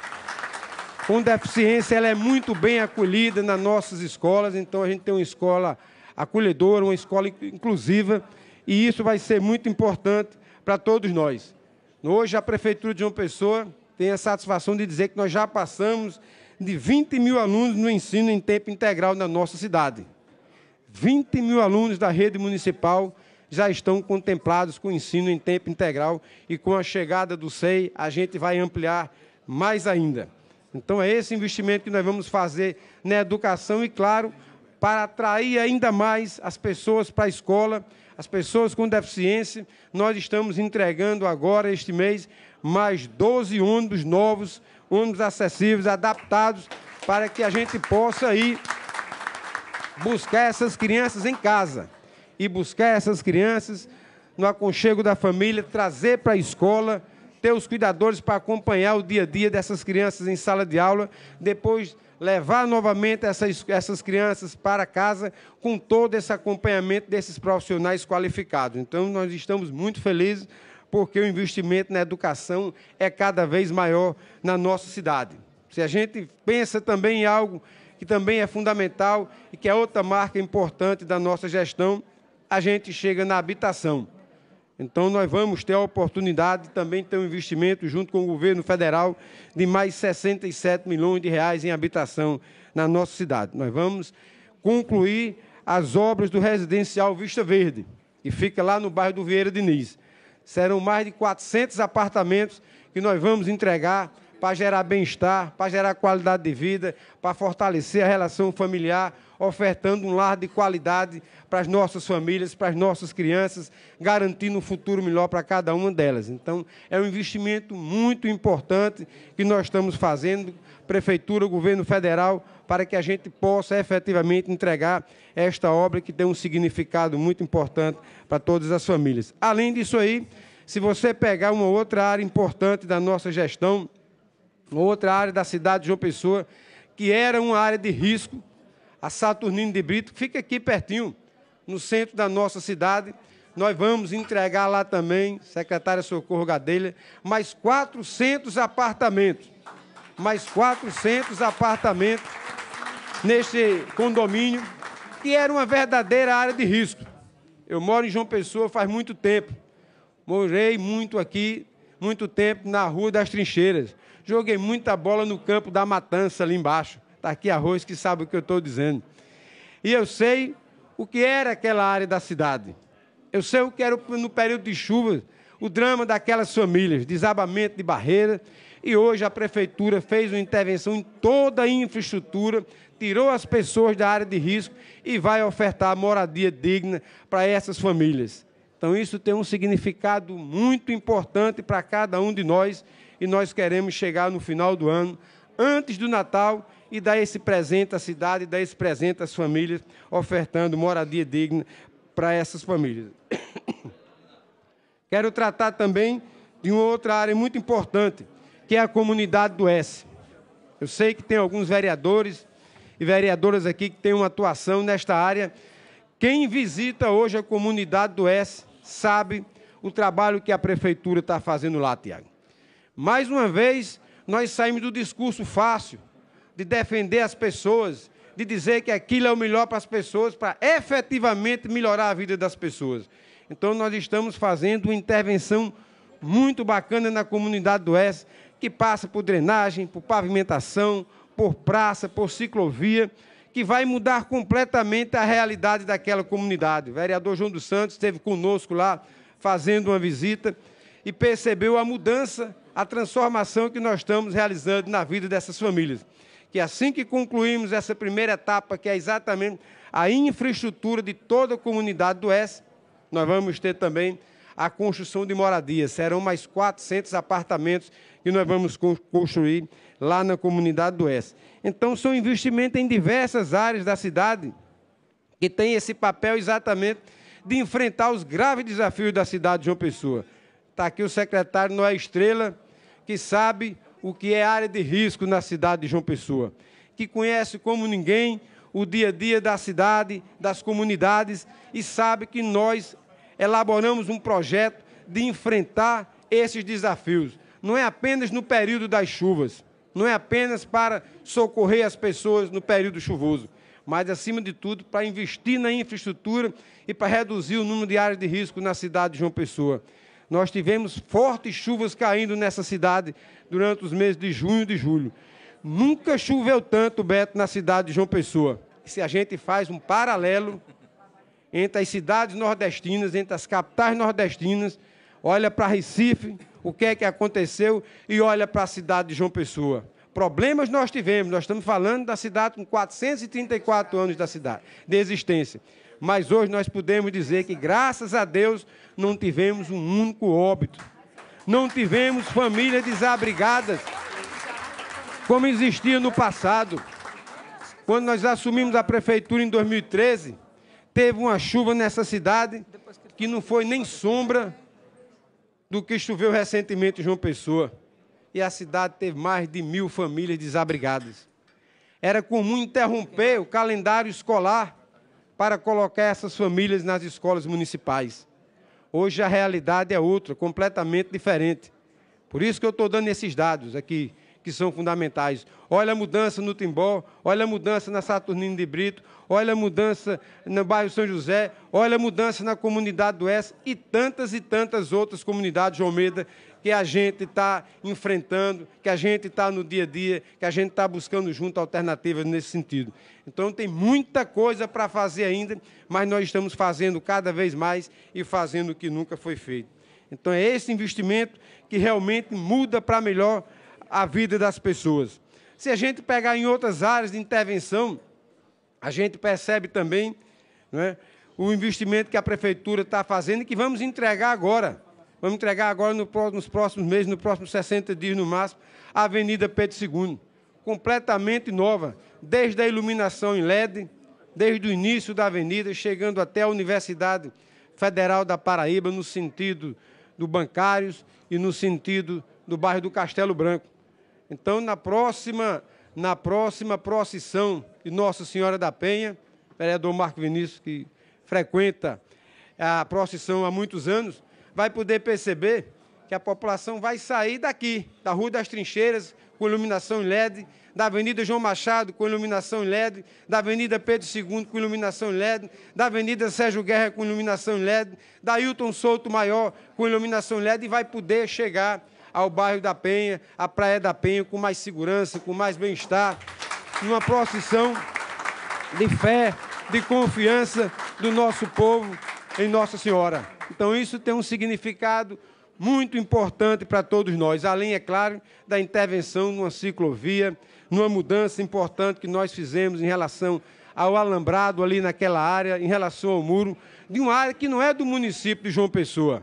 com deficiência, ela é muito bem acolhida nas nossas escolas, então a gente tem uma escola acolhedora, uma escola inclusiva, e isso vai ser muito importante para todos nós. Hoje, a Prefeitura de João Pessoa tem a satisfação de dizer que nós já passamos de 20 mil alunos no ensino em tempo integral na nossa cidade. 20 mil alunos da rede municipal já estão contemplados com o ensino em tempo integral e com a chegada do SEI a gente vai ampliar mais ainda. Então é esse investimento que nós vamos fazer na educação e, claro, para atrair ainda mais as pessoas para a escola, as pessoas com deficiência. Nós estamos entregando agora, este mês, mais 12 ônibus novos, ônibus acessíveis, adaptados, para que a gente possa ir buscar essas crianças em casa e buscar essas crianças no aconchego da família, trazer para a escola ter os cuidadores para acompanhar o dia a dia dessas crianças em sala de aula, depois levar novamente essas, essas crianças para casa com todo esse acompanhamento desses profissionais qualificados. Então, nós estamos muito felizes porque o investimento na educação é cada vez maior na nossa cidade. Se a gente pensa também em algo que também é fundamental e que é outra marca importante da nossa gestão, a gente chega na habitação. Então, nós vamos ter a oportunidade de também ter um investimento junto com o governo federal de mais 67 milhões de reais em habitação na nossa cidade. Nós vamos concluir as obras do residencial Vista Verde, que fica lá no bairro do Vieira Diniz. Serão mais de 400 apartamentos que nós vamos entregar para gerar bem-estar, para gerar qualidade de vida, para fortalecer a relação familiar, ofertando um lar de qualidade para as nossas famílias, para as nossas crianças, garantindo um futuro melhor para cada uma delas. Então, é um investimento muito importante que nós estamos fazendo, Prefeitura, Governo Federal, para que a gente possa efetivamente entregar esta obra que tem um significado muito importante para todas as famílias. Além disso aí, se você pegar uma outra área importante da nossa gestão, outra área da cidade de João Pessoa, que era uma área de risco, a Saturnino de Brito, que fica aqui pertinho, no centro da nossa cidade. Nós vamos entregar lá também, secretária Socorro Gadelha, mais 400 apartamentos. Mais 400 apartamentos neste condomínio, que era uma verdadeira área de risco. Eu moro em João Pessoa faz muito tempo. Morei muito aqui, muito tempo na Rua das Trincheiras. Joguei muita bola no campo da matança ali embaixo. Está aqui arroz que sabe o que eu estou dizendo. E eu sei o que era aquela área da cidade. Eu sei o que era no período de chuvas, o drama daquelas famílias, desabamento de barreiras. E hoje a prefeitura fez uma intervenção em toda a infraestrutura, tirou as pessoas da área de risco e vai ofertar moradia digna para essas famílias. Então, isso tem um significado muito importante para cada um de nós e nós queremos chegar no final do ano, antes do Natal, e dar esse presente à cidade, dar esse presente às famílias, ofertando moradia digna para essas famílias. [coughs] Quero tratar também de uma outra área muito importante, que é a comunidade do S. Eu sei que tem alguns vereadores e vereadoras aqui que têm uma atuação nesta área. Quem visita hoje a comunidade do S sabe o trabalho que a prefeitura está fazendo lá, Tiago. Mais uma vez, nós saímos do discurso fácil de defender as pessoas, de dizer que aquilo é o melhor para as pessoas, para efetivamente melhorar a vida das pessoas. Então, nós estamos fazendo uma intervenção muito bacana na comunidade do Oeste, que passa por drenagem, por pavimentação, por praça, por ciclovia, que vai mudar completamente a realidade daquela comunidade. O vereador João dos Santos esteve conosco lá, fazendo uma visita, e percebeu a mudança a transformação que nós estamos realizando na vida dessas famílias. Que assim que concluímos essa primeira etapa, que é exatamente a infraestrutura de toda a comunidade do S, nós vamos ter também a construção de moradias. Serão mais 400 apartamentos que nós vamos construir lá na comunidade do S. Então, são investimentos em diversas áreas da cidade que têm esse papel exatamente de enfrentar os graves desafios da cidade de João Pessoa. Está aqui o secretário Noé Estrela, que sabe o que é área de risco na cidade de João Pessoa, que conhece como ninguém o dia a dia da cidade, das comunidades e sabe que nós elaboramos um projeto de enfrentar esses desafios. Não é apenas no período das chuvas, não é apenas para socorrer as pessoas no período chuvoso, mas, acima de tudo, para investir na infraestrutura e para reduzir o número de áreas de risco na cidade de João Pessoa. Nós tivemos fortes chuvas caindo nessa cidade durante os meses de junho e de julho. Nunca choveu tanto, Beto, na cidade de João Pessoa. Se a gente faz um paralelo entre as cidades nordestinas, entre as capitais nordestinas, olha para Recife, o que é que aconteceu, e olha para a cidade de João Pessoa problemas nós tivemos, nós estamos falando da cidade com 434 anos da cidade, de existência. Mas hoje nós podemos dizer que, graças a Deus, não tivemos um único óbito. Não tivemos famílias desabrigadas, como existia no passado. Quando nós assumimos a prefeitura em 2013, teve uma chuva nessa cidade que não foi nem sombra do que choveu recentemente em João Pessoa e a cidade teve mais de mil famílias desabrigadas. Era comum interromper o calendário escolar para colocar essas famílias nas escolas municipais. Hoje a realidade é outra, completamente diferente. Por isso que eu estou dando esses dados aqui, que são fundamentais. Olha a mudança no Timbó, olha a mudança na Saturnino de Brito, olha a mudança no bairro São José, olha a mudança na comunidade do Oeste e tantas e tantas outras comunidades de Almeida que a gente está enfrentando, que a gente está no dia a dia, que a gente está buscando junto alternativas nesse sentido. Então tem muita coisa para fazer ainda, mas nós estamos fazendo cada vez mais e fazendo o que nunca foi feito. Então é esse investimento que realmente muda para melhor a vida das pessoas. Se a gente pegar em outras áreas de intervenção, a gente percebe também né, o investimento que a prefeitura está fazendo e que vamos entregar agora. Vamos entregar agora no, nos próximos meses, nos próximos 60 dias no máximo, a Avenida Pedro II, completamente nova, desde a iluminação em LED, desde o início da avenida, chegando até a Universidade Federal da Paraíba, no sentido do Bancários e no sentido do bairro do Castelo Branco. Então, na próxima, na próxima procissão de Nossa Senhora da Penha, vereador Marco Vinícius, que frequenta a procissão há muitos anos, vai poder perceber que a população vai sair daqui, da Rua das Trincheiras, com iluminação em LED, da Avenida João Machado, com iluminação em LED, da Avenida Pedro II, com iluminação em LED, da Avenida Sérgio Guerra, com iluminação em LED, da Hilton Souto Maior, com iluminação em LED, e vai poder chegar ao bairro da Penha, à Praia da Penha, com mais segurança, com mais bem-estar, numa procissão de fé, de confiança do nosso povo em Nossa Senhora. Então, isso tem um significado muito importante para todos nós, além, é claro, da intervenção numa ciclovia, numa mudança importante que nós fizemos em relação ao alambrado ali naquela área, em relação ao muro, de uma área que não é do município de João Pessoa.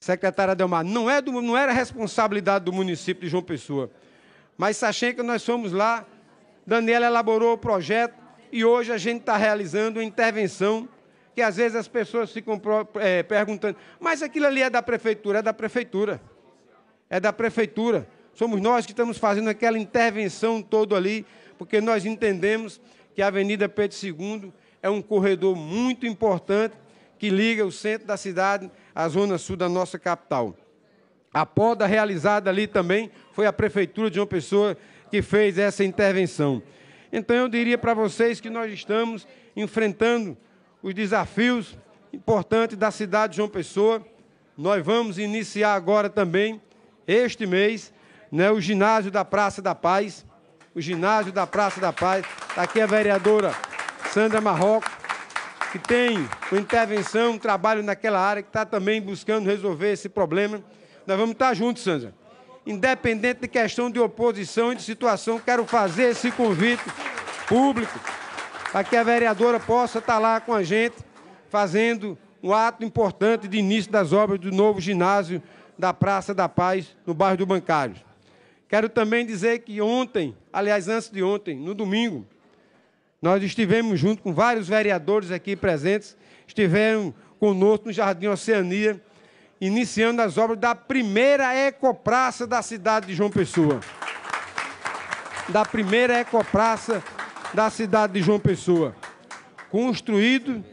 Secretária Delmar, não, é do, não era responsabilidade do município de João Pessoa. Mas sachem que nós fomos lá, Daniela elaborou o projeto e hoje a gente está realizando a intervenção que às vezes as pessoas ficam é, perguntando, mas aquilo ali é da prefeitura, é da prefeitura. É da prefeitura. Somos nós que estamos fazendo aquela intervenção toda ali, porque nós entendemos que a Avenida Pedro II é um corredor muito importante que liga o centro da cidade à zona sul da nossa capital. A poda realizada ali também foi a prefeitura de uma pessoa que fez essa intervenção. Então eu diria para vocês que nós estamos enfrentando os desafios importantes da cidade de João Pessoa. Nós vamos iniciar agora também, este mês, né, o ginásio da Praça da Paz. O ginásio da Praça da Paz. Está aqui a vereadora Sandra Marrocos, que tem uma intervenção, um trabalho naquela área, que está também buscando resolver esse problema. Nós vamos estar tá juntos, Sandra. Independente de questão de oposição e de situação, quero fazer esse convite público para que a vereadora possa estar tá lá com a gente, fazendo um ato importante de início das obras do novo ginásio da Praça da Paz, no bairro do Bancário. Quero também dizer que ontem, aliás, antes de ontem, no domingo, nós estivemos junto com vários vereadores aqui presentes, estiveram conosco no Jardim Oceania, iniciando as obras da primeira ecopraça da cidade de João Pessoa. Da primeira ecopraça da cidade de João Pessoa. Construído,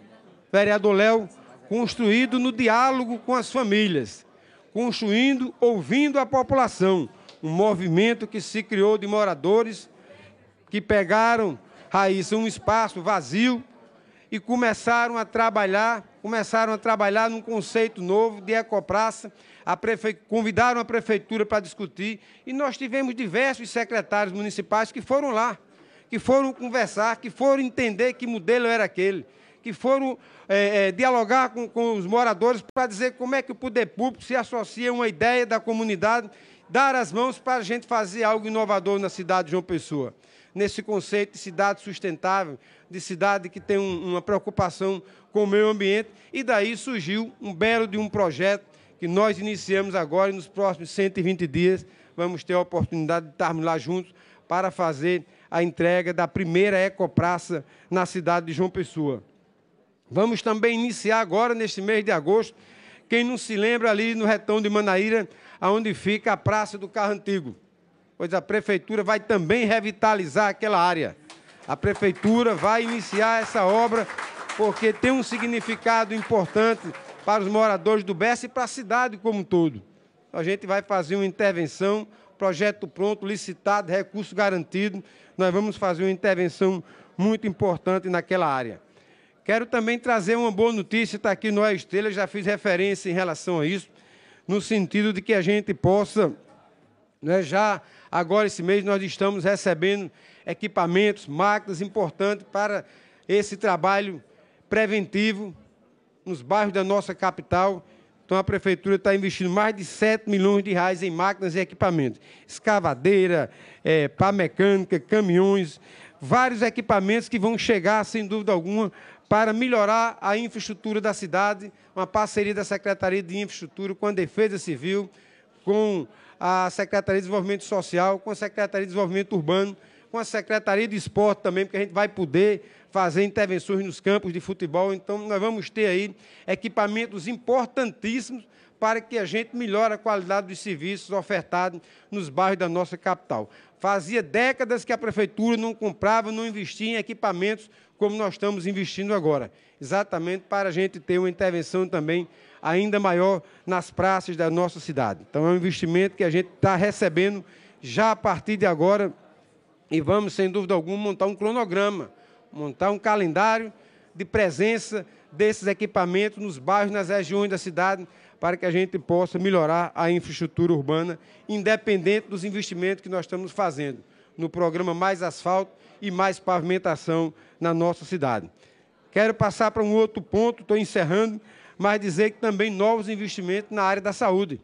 vereador Léo, construído no diálogo com as famílias, construindo, ouvindo a população. Um movimento que se criou de moradores que pegaram, raiz um espaço vazio e começaram a trabalhar, começaram a trabalhar num conceito novo de ecopraça, a prefe... convidaram a prefeitura para discutir e nós tivemos diversos secretários municipais que foram lá que foram conversar, que foram entender que modelo era aquele, que foram é, é, dialogar com, com os moradores para dizer como é que o poder público se associa a uma ideia da comunidade, dar as mãos para a gente fazer algo inovador na cidade de João Pessoa nesse conceito de cidade sustentável, de cidade que tem um, uma preocupação com o meio ambiente. E daí surgiu um belo de um projeto que nós iniciamos agora e nos próximos 120 dias vamos ter a oportunidade de estarmos lá juntos para fazer a entrega da primeira ecopraça na cidade de João Pessoa. Vamos também iniciar agora, neste mês de agosto, quem não se lembra, ali no retão de Manaíra, onde fica a Praça do Carro Antigo, pois a prefeitura vai também revitalizar aquela área. A prefeitura vai iniciar essa obra porque tem um significado importante para os moradores do Bessa e para a cidade como um todo. A gente vai fazer uma intervenção projeto pronto, licitado, recurso garantido. Nós vamos fazer uma intervenção muito importante naquela área. Quero também trazer uma boa notícia, está aqui Noé Estrela, já fiz referência em relação a isso, no sentido de que a gente possa, né, já agora esse mês, nós estamos recebendo equipamentos, máquinas importantes para esse trabalho preventivo nos bairros da nossa capital então a prefeitura está investindo mais de 7 milhões de reais em máquinas e equipamentos. Escavadeira, é, pá mecânica, caminhões, vários equipamentos que vão chegar, sem dúvida alguma, para melhorar a infraestrutura da cidade, uma parceria da Secretaria de Infraestrutura com a Defesa Civil, com a Secretaria de Desenvolvimento Social, com a Secretaria de Desenvolvimento Urbano, com a Secretaria de Esporte também, porque a gente vai poder fazer intervenções nos campos de futebol. Então, nós vamos ter aí equipamentos importantíssimos para que a gente melhore a qualidade dos serviços ofertados nos bairros da nossa capital. Fazia décadas que a prefeitura não comprava, não investia em equipamentos como nós estamos investindo agora, exatamente para a gente ter uma intervenção também ainda maior nas praças da nossa cidade. Então, é um investimento que a gente está recebendo já a partir de agora e vamos, sem dúvida alguma, montar um cronograma montar um calendário de presença desses equipamentos nos bairros, nas regiões da cidade, para que a gente possa melhorar a infraestrutura urbana, independente dos investimentos que nós estamos fazendo no programa Mais Asfalto e Mais Pavimentação na nossa cidade. Quero passar para um outro ponto, estou encerrando, mas dizer que também novos investimentos na área da saúde.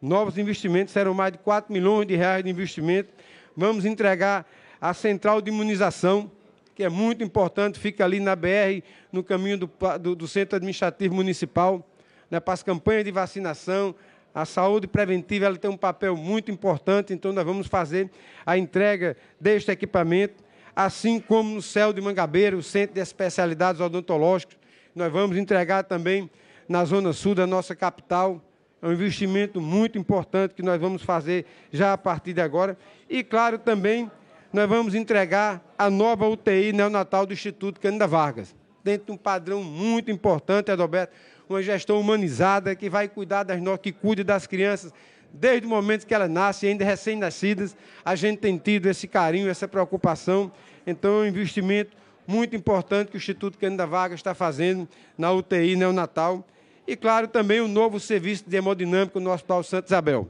Novos investimentos, serão mais de 4 milhões de reais de investimento. Vamos entregar a central de imunização que é muito importante, fica ali na BR, no caminho do, do, do Centro Administrativo Municipal, né, para as campanhas de vacinação. A saúde preventiva ela tem um papel muito importante, então nós vamos fazer a entrega deste equipamento, assim como no Céu de Mangabeira, o Centro de Especialidades Odontológicas. Nós vamos entregar também na Zona Sul da nossa capital. É um investimento muito importante que nós vamos fazer já a partir de agora. E, claro, também nós vamos entregar a nova UTI neonatal do Instituto Cândida Vargas, dentro de um padrão muito importante, Adalberto, uma gestão humanizada que vai cuidar das nossas, que cuide das crianças desde o momento que elas nascem, ainda recém-nascidas. A gente tem tido esse carinho, essa preocupação. Então, é um investimento muito importante que o Instituto Cândida Vargas está fazendo na UTI neonatal. E, claro, também o novo serviço de hemodinâmica no Hospital Santa Isabel.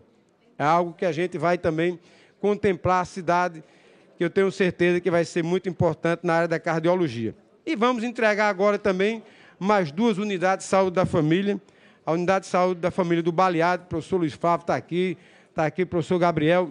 É algo que a gente vai também contemplar a cidade que eu tenho certeza que vai ser muito importante na área da cardiologia. E vamos entregar agora também mais duas unidades de saúde da família. A unidade de saúde da família do Baleado, o professor Luiz Fábio está aqui, está aqui o professor Gabriel.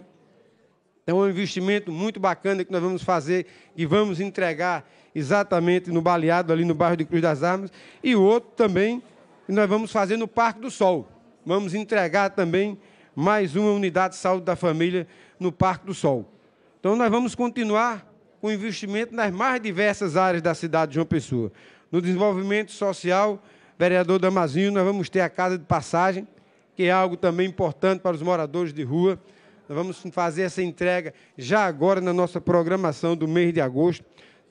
Então, é um investimento muito bacana que nós vamos fazer e vamos entregar exatamente no Baleado, ali no bairro de Cruz das Armas. E outro também que nós vamos fazer no Parque do Sol. Vamos entregar também mais uma unidade de saúde da família no Parque do Sol. Então, nós vamos continuar com investimento nas mais diversas áreas da cidade de João Pessoa. No desenvolvimento social, vereador Damazinho, nós vamos ter a casa de passagem, que é algo também importante para os moradores de rua. Nós vamos fazer essa entrega já agora na nossa programação do mês de agosto.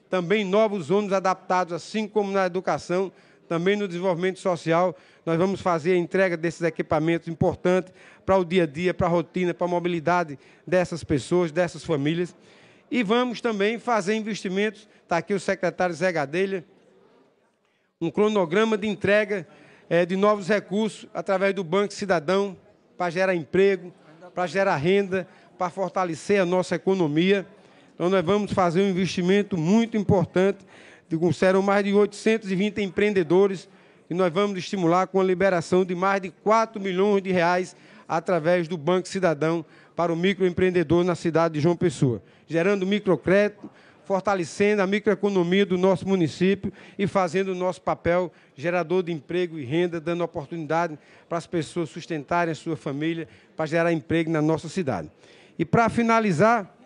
Também novos ônibus adaptados, assim como na educação, também no desenvolvimento social. Nós vamos fazer a entrega desses equipamentos importantes para o dia a dia, para a rotina, para a mobilidade dessas pessoas, dessas famílias. E vamos também fazer investimentos. Está aqui o secretário Zé Gadelha. Um cronograma de entrega é, de novos recursos através do Banco Cidadão para gerar emprego, para gerar renda, para fortalecer a nossa economia. Então, nós vamos fazer um investimento muito importante disseram mais de 820 empreendedores e nós vamos estimular com a liberação de mais de 4 milhões de reais através do Banco Cidadão para o microempreendedor na cidade de João Pessoa, gerando microcrédito, fortalecendo a microeconomia do nosso município e fazendo o nosso papel gerador de emprego e renda, dando oportunidade para as pessoas sustentarem a sua família, para gerar emprego na nossa cidade. E para finalizar,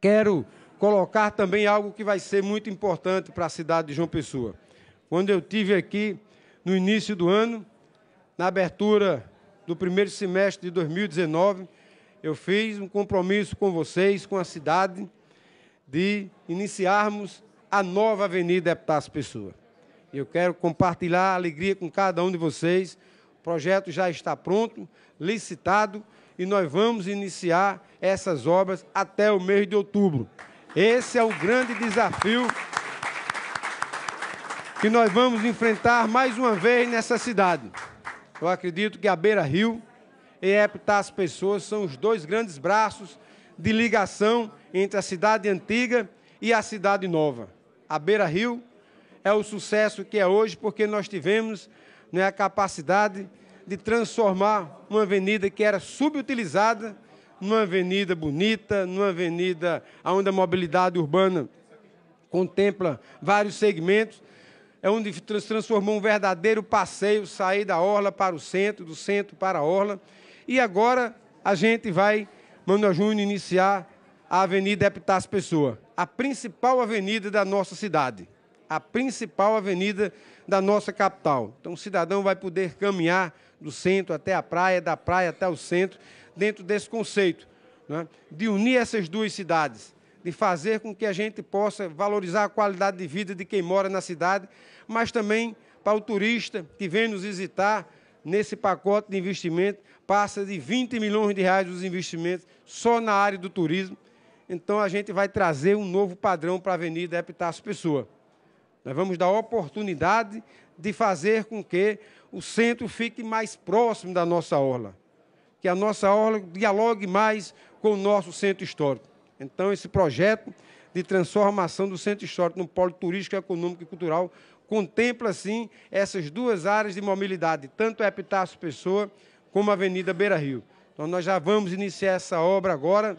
quero colocar também algo que vai ser muito importante para a cidade de João Pessoa. Quando eu tive aqui no início do ano, na abertura do primeiro semestre de 2019, eu fiz um compromisso com vocês, com a cidade, de iniciarmos a nova Avenida Deputados Pessoa. Eu quero compartilhar a alegria com cada um de vocês. O projeto já está pronto, licitado, e nós vamos iniciar essas obras até o mês de outubro. Esse é o grande desafio que nós vamos enfrentar mais uma vez nessa cidade. Eu acredito que a Beira Rio e as Pessoas são os dois grandes braços de ligação entre a cidade antiga e a cidade nova. A Beira Rio é o sucesso que é hoje porque nós tivemos né, a capacidade de transformar uma avenida que era subutilizada numa avenida bonita, numa avenida onde a mobilidade urbana contempla vários segmentos. É onde se transformou um verdadeiro passeio, sair da orla para o centro, do centro para a orla. E agora a gente vai, Manoel Júnior, iniciar a Avenida Epitácio Pessoa, a principal avenida da nossa cidade, a principal avenida da nossa capital. Então o cidadão vai poder caminhar do centro até a praia, da praia até o centro, dentro desse conceito, né, de unir essas duas cidades, de fazer com que a gente possa valorizar a qualidade de vida de quem mora na cidade, mas também para o turista que vem nos visitar nesse pacote de investimento, passa de 20 milhões de reais os investimentos só na área do turismo. Então a gente vai trazer um novo padrão para a Avenida Epitácio Pessoa. Nós vamos dar oportunidade de fazer com que o centro fique mais próximo da nossa orla que a nossa orla dialogue mais com o nosso centro histórico. Então, esse projeto de transformação do centro histórico num polo turístico, econômico e cultural contempla, sim, essas duas áreas de mobilidade, tanto a Epitácio Pessoa como a Avenida Beira Rio. Então, nós já vamos iniciar essa obra agora,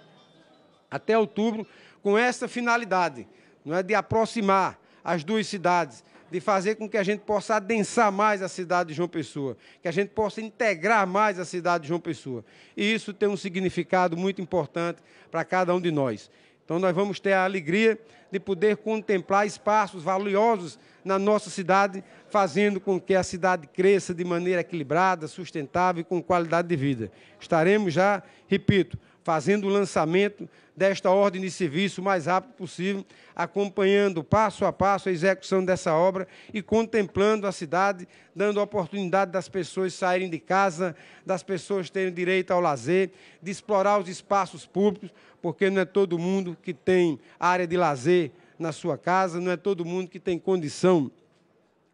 até outubro, com essa finalidade, não é de aproximar as duas cidades, de fazer com que a gente possa adensar mais a cidade de João Pessoa, que a gente possa integrar mais a cidade de João Pessoa. E isso tem um significado muito importante para cada um de nós. Então, nós vamos ter a alegria de poder contemplar espaços valiosos na nossa cidade, fazendo com que a cidade cresça de maneira equilibrada, sustentável e com qualidade de vida. Estaremos já, repito, fazendo o lançamento desta ordem de serviço o mais rápido possível, acompanhando passo a passo a execução dessa obra e contemplando a cidade, dando a oportunidade das pessoas saírem de casa, das pessoas terem direito ao lazer, de explorar os espaços públicos, porque não é todo mundo que tem área de lazer na sua casa, não é todo mundo que tem condição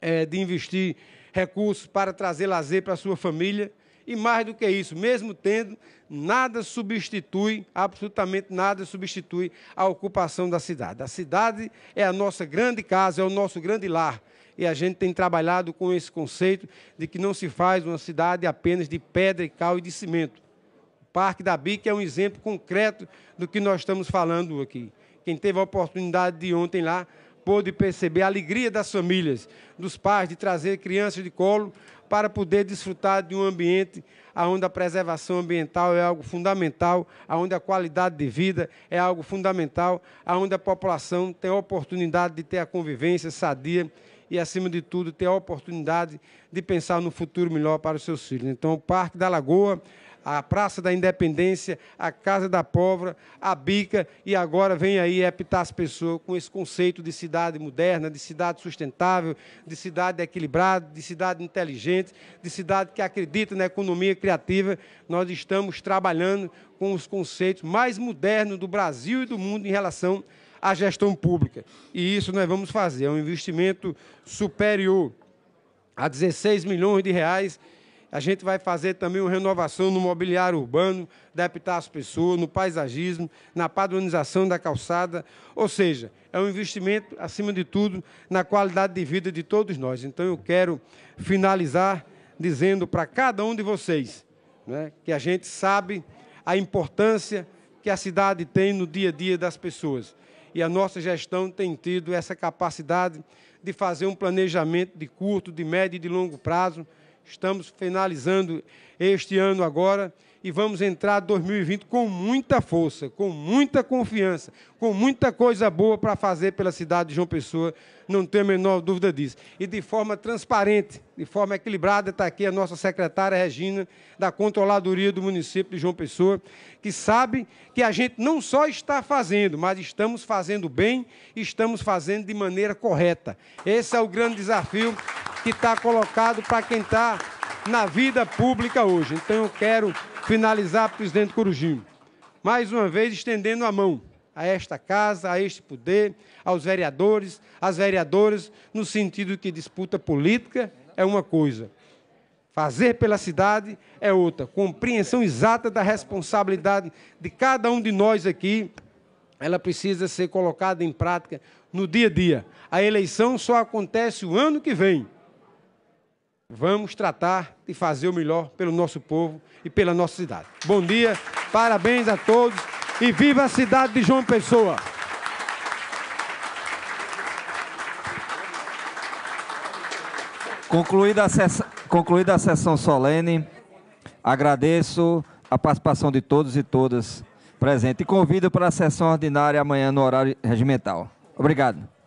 é, de investir recursos para trazer lazer para a sua família. E mais do que isso, mesmo tendo, nada substitui, absolutamente nada substitui a ocupação da cidade. A cidade é a nossa grande casa, é o nosso grande lar. E a gente tem trabalhado com esse conceito de que não se faz uma cidade apenas de pedra e cal e de cimento. O Parque da Bic é um exemplo concreto do que nós estamos falando aqui. Quem teve a oportunidade de ontem lá pôde perceber a alegria das famílias, dos pais de trazer crianças de colo para poder desfrutar de um ambiente onde a preservação ambiental é algo fundamental, onde a qualidade de vida é algo fundamental, onde a população tem a oportunidade de ter a convivência sadia e, acima de tudo, ter a oportunidade de pensar no futuro melhor para os seus filhos. Então, o Parque da Lagoa a Praça da Independência, a Casa da Pólvora, a Bica, e agora vem aí a as pessoas com esse conceito de cidade moderna, de cidade sustentável, de cidade equilibrada, de cidade inteligente, de cidade que acredita na economia criativa. Nós estamos trabalhando com os conceitos mais modernos do Brasil e do mundo em relação à gestão pública. E isso nós vamos fazer, é um investimento superior a 16 milhões de reais a gente vai fazer também uma renovação no mobiliário urbano, adaptar as pessoas, no paisagismo, na padronização da calçada. Ou seja, é um investimento, acima de tudo, na qualidade de vida de todos nós. Então, eu quero finalizar dizendo para cada um de vocês né, que a gente sabe a importância que a cidade tem no dia a dia das pessoas. E a nossa gestão tem tido essa capacidade de fazer um planejamento de curto, de médio e de longo prazo Estamos finalizando este ano agora e vamos entrar 2020 com muita força, com muita confiança, com muita coisa boa para fazer pela cidade de João Pessoa, não tenho a menor dúvida disso. E de forma transparente, de forma equilibrada, está aqui a nossa secretária Regina, da Controladoria do município de João Pessoa, que sabe que a gente não só está fazendo, mas estamos fazendo bem e estamos fazendo de maneira correta. Esse é o grande desafio que está colocado para quem está na vida pública hoje. Então eu quero finalizar, presidente Corujinho, mais uma vez estendendo a mão a esta casa, a este poder, aos vereadores, às vereadoras, no sentido que disputa política é uma coisa, fazer pela cidade é outra. Compreensão exata da responsabilidade de cada um de nós aqui, ela precisa ser colocada em prática no dia a dia. A eleição só acontece o ano que vem. Vamos tratar de fazer o melhor pelo nosso povo e pela nossa cidade. Bom dia, parabéns a todos e viva a cidade de João Pessoa! Concluída a, sessão, concluída a sessão solene, agradeço a participação de todos e todas presentes e convido para a sessão ordinária amanhã no horário regimental. Obrigado.